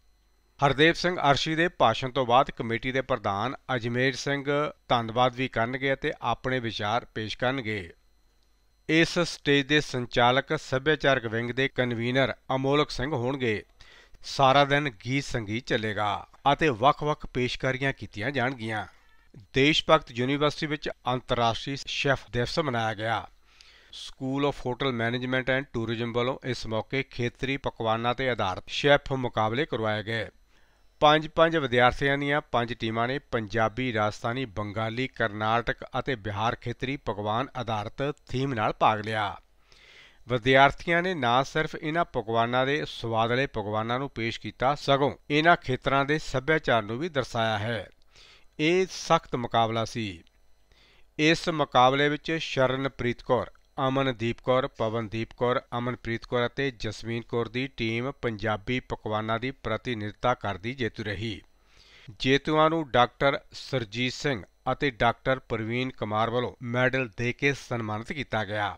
ਹਰਦੇਵ ਸਿੰਘ ਅਰਸ਼ੀ ਦੇ ਭਾਸ਼ਣ ਤੋਂ ਬਾਅਦ ਕਮੇਟੀ ਦੇ ਪ੍ਰਧਾਨ ਅਜਮੇਰ ਸਿੰਘ ਧੰਨਵਾਦ ਵੀ ਕਰਨਗੇ ਅਤੇ ਆਪਣੇ ਵਿਚਾਰ ਪੇਸ਼ ਕਰਨਗੇ ਇਸ ਸਟੇਜ ਦੇ ਸੰਚਾਲਕ ਸੱਭਿਆਚਾਰਕ ਵਿੰਗ ਦੇ ਕਨਵੀਨਰ ਅਮੋਲਕ ਸਿੰਘ ਹੋਣਗੇ ਸਾਰਾ ਦਿਨ ਗੀਤ ਸੰਗੀਤ ਚੱਲੇਗਾ ਅਤੇ ਵੱਖ-ਵੱਖ ਪੇਸ਼ਕਾਰੀਆਂ ਕੀਤੀਆਂ ਜਾਣਗੀਆਂ ਦੇਸ਼ ਭਗਤ ਯੂਨੀਵਰਸਿਟੀ ਵਿੱਚ ਅੰਤਰਰਾਸ਼ਟਰੀ ਸ਼ੈਫ ਦਿਵਸ ਮਨਾਇਆ ਗਿਆ school of hotel management and tourism ਵੱਲੋਂ ਇਸ ਮੌਕੇ ਖੇਤਰੀ ਪਕਵਾਨਾਂ ਤੇ ਆਧਾਰਿਤ ਸ਼ੈਫ ਮੁਕਾਬਲੇ ਕਰਵਾਏ ਗਏ ਪੰਜ-ਪੰਜ ਵਿਦਿਆਰਥੀਆਂ ਦੀਆਂ ਪੰਜ ਟੀਮਾਂ ਨੇ ਪੰਜਾਬੀ, ਰਾਜਸਥਾਨੀ, ਬੰਗਾਲੀ, ਕਰਨਾਟਕ ਅਤੇ ਬਿਹਾਰ ਖੇਤਰੀ ਪਕਵਾਨ ਆਧਾਰਿਤ ਥੀਮ ਨਾਲ ਭਾਗ ਲਿਆ। ਵਿਦਿਆਰਥੀਆਂ ਨੇ ਨਾ ਸਿਰਫ ਇਹਨਾਂ ਪਕਵਾਨਾਂ ਦੇ ਸਵਾਦਲੇ ਪਕਵਾਨਾਂ ਨੂੰ ਪੇਸ਼ ਕੀਤਾ ਸਗੋਂ ਇਹਨਾਂ ਖੇਤਰਾਂ ਦੇ ਸੱਭਿਆਚਾਰ ਨੂੰ ਵੀ ਦਰਸਾਇਆ ਹੈ ਇਹ ਸਖਤ ਮੁਕਾਬਲਾ ਸੀ ਇਸ ਮੁਕਾਬਲੇ ਵਿੱਚ ਸ਼ਰਨਪ੍ਰੀਤ ਕੌਰ ਅਮਨਦੀਪ ਕੌਰ ਪਵਨਦੀਪ ਕੌਰ ਅਮਨਪ੍ਰੀਤ ਕੌਰ ਅਤੇ ਜਸਮੀਨ ਕੌਰ ਦੀ ਟੀਮ ਪੰਜਾਬੀ ਪਕਵਾਨਾਂ ਦੀ ਪ੍ਰਤੀਨਿਧਤਾ ਕਰਦੀ ਜੇਤੂ ਰਹੀ ਜੇਤੂਆਂ ਨੂੰ ਡਾਕਟਰ ਸਰਜੀਤ ਸਿੰਘ ਅਤੇ ਡਾਕਟਰ ਪ੍ਰਵੀਨ ਕੁਮਾਰ ਵੱਲੋਂ ਮੈਡਲ ਦੇ ਕੇ ਸਨਮਾਨਿਤ ਕੀਤਾ ਗਿਆ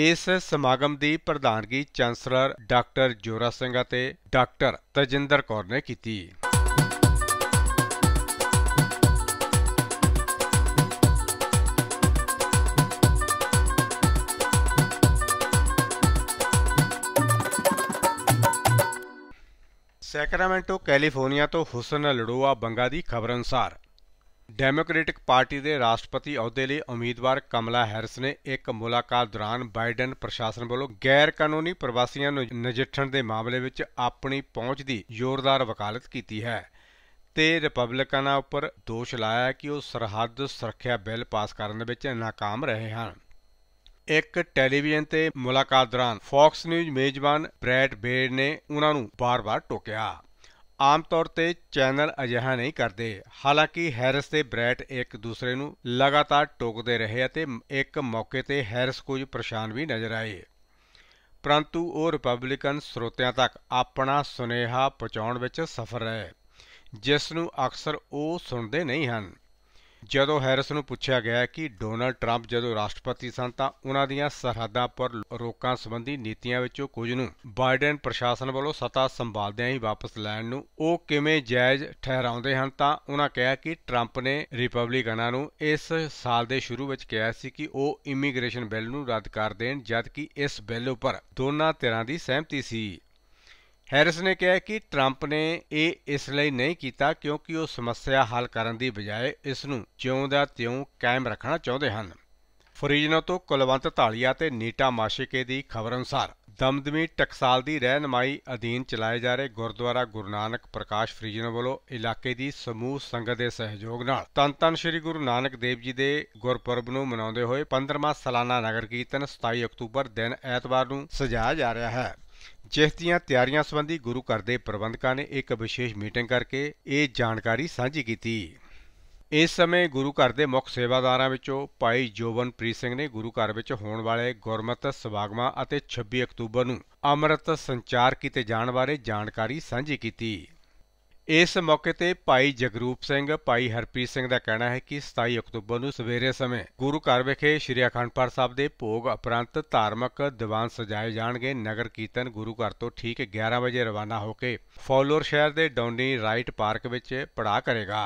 ਇਸ ਸਮਾਗਮ ਦੀ ਪ੍ਰਧਾਨਗੀ ਚਾਂਸਲਰ ਡਾਕਟਰ ਜੋਰਾ ਸਿੰਘ ਅਤੇ ਡਾਕਟਰ ਤਜਿੰਦਰ ਕੌਰ ਨੇ ਕੀਤੀ ਸੈਕਰਾਮੈਂਟੋ ਕੈਲੀਫੋਰਨੀਆ ਤੋਂ ਹੁਸਨ ਲੜੋਆ ਬੰਗਾ ਦੀ ਖਬਰ ਅਨੁਸਾਰ ਡੈਮੋਕ੍ਰੈਟਿਕ ਪਾਰਟੀ ਦੇ ਰਾਸ਼ਟਰਪਤੀ ਅਹੁਦੇ ਲਈ ਉਮੀਦਵਾਰ ਕਮਲਾ ਹੈਰਿਸ ਨੇ ਇੱਕ ਮੁਲਾਕਾਤ ਦੌਰਾਨ ਬਾਈਡਨ ਪ੍ਰਸ਼ਾਸਨ ਵੱਲੋਂ ਗੈਰ ਕਾਨੂੰਨੀ ਪ੍ਰਵਾਸੀਆਂ ਨੂੰ ਨਜਿੱਠਣ ਦੇ ਮਾਮਲੇ ਵਿੱਚ ਆਪਣੀ ਪਹੁੰਚ ਦੀ ਜ਼ੋਰਦਾਰ ਵਕਾਲਤ ਕੀਤੀ ਹੈ ਤੇ ਰਿਪਬਲਿਕਨਾਂ ਉੱਪਰ ਦੋਸ਼ ਲਾਇਆ ਕਿ ਉਹ ਸਰਹੱਦ ਸੁਰੱਖਿਆ ਬਿੱਲ ਪਾਸ ਕਰਨ ਵਿੱਚ ناکਾਮ ਰਹੇ ਹਨ ਇੱਕ ਟੈਲੀਵਿਜ਼ਨ ਤੇ ਮੁਲਾਕਾਤ ਦੌਰਾਨ ਫੌਕਸ ਨਿਊਜ਼ ਮੇਜ਼ਬਾਨ ਬ੍ਰੈਡ ਬੇਰ ਨੇ ਉਹਨਾਂ ਨੂੰ ਬਾਰ-ਬਾਰ ਟੋਕਿਆ ਆਮ ਤੌਰ ਤੇ ਚੈਨਲ ਅਜਿਹਾ ਨਹੀਂ ਕਰਦੇ ਹਾਲਾਂਕਿ ਹੈਰਿਸ ਤੇ ਬ੍ਰੈਟ ਇੱਕ ਦੂਸਰੇ ਨੂੰ ਲਗਾਤਾਰ ਟੋਕਦੇ ਰਹੇ ਅਤੇ ਇੱਕ ਮੌਕੇ ਤੇ ਹੈਰਿਸ ਕੁਝ ਪਰੇਸ਼ਾਨ ਵੀ ਨਜ਼ਰ ਆਏ ਪਰੰਤੂ ਉਹ ਰਿਪਬਲਿਕਨ ਸਰੋਤਿਆਂ ਤੱਕ ਆਪਣਾ ਸੁਨੇਹਾ ਪਹੁੰਚਾਉਣ ਵਿੱਚ ਸਫਲ ਰਹੇ ਜਿਸ ਨੂੰ ਅਕਸਰ ਉਹ ਸੁਣਦੇ ਨਹੀਂ ਹਨ ਜਦੋਂ ਹੈਰਿਸ ਨੂੰ ਪੁੱਛਿਆ ਗਿਆ ਕਿ ਡੋਨਲਡ ਟਰੰਪ ਜਦੋਂ ਰਾਸ਼ਟਰਪਤੀ ਸਨ ਤਾਂ ਉਹਨਾਂ ਦੀਆਂ ਸਰਹੱਦਾਂ ਪਰ ਰੋਕਾਂ ਸੰਬੰਧੀ ਨੀਤੀਆਂ ਵਿੱਚੋਂ ਕੁਝ ਨੂੰ ਬਾਈਡਨ ਪ੍ਰਸ਼ਾਸਨ ਵੱਲੋਂ ਸਤਾ ਸੰਭਾਲਦਿਆਂ ਹੀ ਵਾਪਸ ਲੈਣ ਨੂੰ ਉਹ ਕਿਵੇਂ ਜਾਇਜ਼ ਠਹਿਰਾਉਂਦੇ ਹਨ ਤਾਂ ਉਹਨਾਂ ਕਿਹਾ ਕਿ ਟਰੰਪ ਨੇ ਰਿਪਬਲਿਕਨਾਂ ਨੂੰ ਇਸ ਸਾਲ ਦੇ ਸ਼ੁਰੂ ਵਿੱਚ ਕਿਹਾ ਸੀ ਕਿ ਉਹ ਇਮੀਗ੍ਰੇਸ਼ਨ ਬਿੱਲ ਨੂੰ ਰੱਦ ਕਰ ਦੇਣ ਜਦਕਿ ਇਸ ਬਿੱਲ ਉੱਪਰ ਦੋਨਾਂ ਧਿਰਾਂ ਦੀ ਸਹਿਮਤੀ ਸੀ ਹੈਰਿਸ ਨੇ ਕਿਹਾ ਕਿ ਟਰੰਪ ਨੇ ਇਹ ਇਸ ਲਈ ਨਹੀਂ ਕੀਤਾ ਕਿਉਂਕਿ ਉਹ ਸਮੱਸਿਆ ਹੱਲ ਕਰਨ ਦੀ ਬਜਾਏ ਇਸ ਨੂੰ ਜਿਉਂ ਦਾ ਤਿਉਂ ਕਾਇਮ ਰੱਖਣਾ ਚਾਹੁੰਦੇ ਹਨ ਫਰੀਜਨੋ ਤੋਂ ਕੁਲਵੰਤ ਧਾਲੀਆ ਤੇ ਨੀਟਾ ਮਾਸ਼ਿਕੇ ਦੀ ਖਬਰ ਅਨੁਸਾਰ ਦਮਦਮੀ ਟਕਸਾਲ ਦੀ ਰਹਿਨਮਾਈ ਅਧੀਨ ਚਲਾਏ ਜਾ ਰਹੇ ਗੁਰਦੁਆਰਾ ਗੁਰੂ ਨਾਨਕ ਪ੍ਰਕਾਸ਼ ਫਰੀਜਨੋ ਵੱਲੋਂ ਇਲਾਕੇ ਦੀ ਸਮੂਹ ਸੰਗਤ ਦੇ ਸਹਿਯੋਗ ਨਾਲ ਤਨ ਤਨ ਸ੍ਰੀ ਗੁਰੂ ਨਾਨਕ ਦੇਵ ਜੀ ਦੇ ਗੁਰਪੁਰਬ ਨੂੰ ਮਨਾਉਂਦੇ ਹੋਏ 15ਵਾਂ ਸਾਲਾਨਾ ਨਗਰ ਕੀਰਤਨ 27 ਅਕਤੂਬਰ ਦਿਨ ਐਤਵਾਰ ਨੂੰ ਸਜਾਇਆ ਜਾ ਰਿਹਾ ਹੈ ਜਿਸ ਦੀਆਂ ਤਿਆਰੀਆਂ ਸੰਬੰਧੀ ਗੁਰੂ ਘਰ ਦੇ ਪ੍ਰਬੰਧਕਾਂ ਨੇ ਇੱਕ ਵਿਸ਼ੇਸ਼ ਮੀਟਿੰਗ ਕਰਕੇ ਇਹ ਜਾਣਕਾਰੀ ਸਾਂਝੀ ਕੀਤੀ ਇਸ ਸਮੇਂ ਗੁਰੂ ਘਰ ਦੇ ਮੁੱਖ ਸੇਵਾਦਾਰਾਂ ਵਿੱਚੋਂ ਭਾਈ ਜੋਵਨਪ੍ਰੀਤ ਸਿੰਘ ਨੇ ਗੁਰੂ ਘਰ ਵਿੱਚ ਹੋਣ ਵਾਲੇ ਗੁਰਮਤਿ ਸਵਾਗਮਾਂ ਅਤੇ 26 ਅਕਤੂਬਰ ਨੂੰ ਅੰਮ੍ਰਿਤ ਸੰਚਾਰ ਕੀਤੇ ਜਾਣ ਬਾਰੇ ਜਾਣਕਾਰੀ ਸਾਂਝੀ ਕੀਤੀ ਇਸ ਮੌਕੇ ਤੇ ਭਾਈ ਜਗਰੂਪ ਸਿੰਘ ਭਾਈ ਹਰਪ੍ਰੀਤ ਸਿੰਘ ਦਾ ਕਹਿਣਾ ਹੈ ਕਿ 27 ਅਕਤੂਬਰ ਨੂੰ ਸਵੇਰੇ ਸਮੇਂ ਗੁਰੂ ਘਰ ਵਿਖੇ ਸ੍ਰੀ ਅਖੰਡਪੁਰ ਸਾਹਿਬ ਦੇ ਭੋਗ ਉਪਰੰਤ ਧਾਰਮਿਕ ਦੀਵਾਨ ਸਜਾਏ ਜਾਣਗੇ ਨਗਰ ਕੀਰਤਨ ਗੁਰੂ ਘਰ ਤੋਂ ਠੀਕ 11 ਵਜੇ ਰਵਾਨਾ ਹੋ ਕੇ ਫੌਲੋਰ ਸ਼ਹਿਰ ਦੇ ਡੌਨੀ ਰਾਈਟ ਪਾਰਕ ਵਿੱਚ ਪੜਾ ਕਰੇਗਾ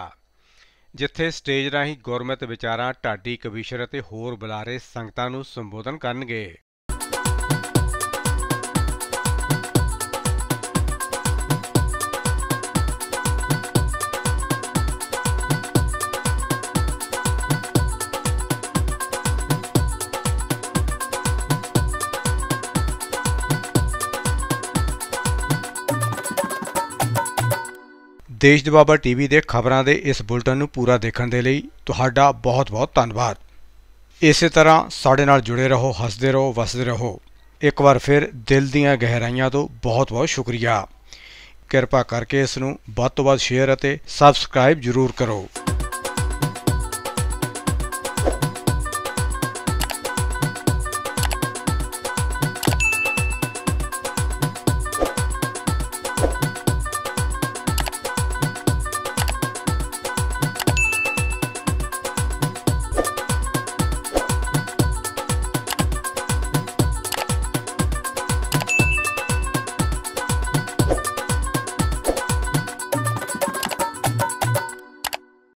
ਜਿੱਥੇ ਸਟੇਜ ਰਾਹੀਂ ਗੁਰਮਤ ਵਿਚਾਰਾਂ ਢਾਡੀ ਕਵੀਸ਼ਰ ਅਤੇ ਹੋਰ ਬੁਲਾਰੇ ਸੰਗਤਾਂ ਨੂੰ ਸੰਬੋਧਨ ਕਰਨਗੇ ਦੇਸ਼ ਦੇ ਬਾਬਾ ਟੀਵੀ ਦੇ ਖਬਰਾਂ ਦੇ ਇਸ ਬੁਲਟਨ ਨੂੰ ਪੂਰਾ ਦੇਖਣ ਦੇ ਲਈ ਤੁਹਾਡਾ ਬਹੁਤ-ਬਹੁਤ ਧੰਨਵਾਦ ਇਸੇ ਤਰ੍ਹਾਂ ਸਾਡੇ ਨਾਲ ਜੁੜੇ ਰਹੋ ਹੱਸਦੇ ਰਹੋ ਵਸਦੇ ਰਹੋ ਇੱਕ ਵਾਰ ਫਿਰ ਦਿਲ ਦੀਆਂ ਗਹਿਰਾਈਆਂ ਤੋਂ ਬਹੁਤ-ਬਹੁਤ ਸ਼ੁਕਰੀਆ ਕਿਰਪਾ ਕਰਕੇ ਇਸ ਨੂੰ ਵੱਧ ਤੋਂ ਵੱਧ ਸ਼ੇਅਰ ਅਤੇ ਸਬਸਕ੍ਰਾਈਬ ਜ਼ਰੂਰ ਕਰੋ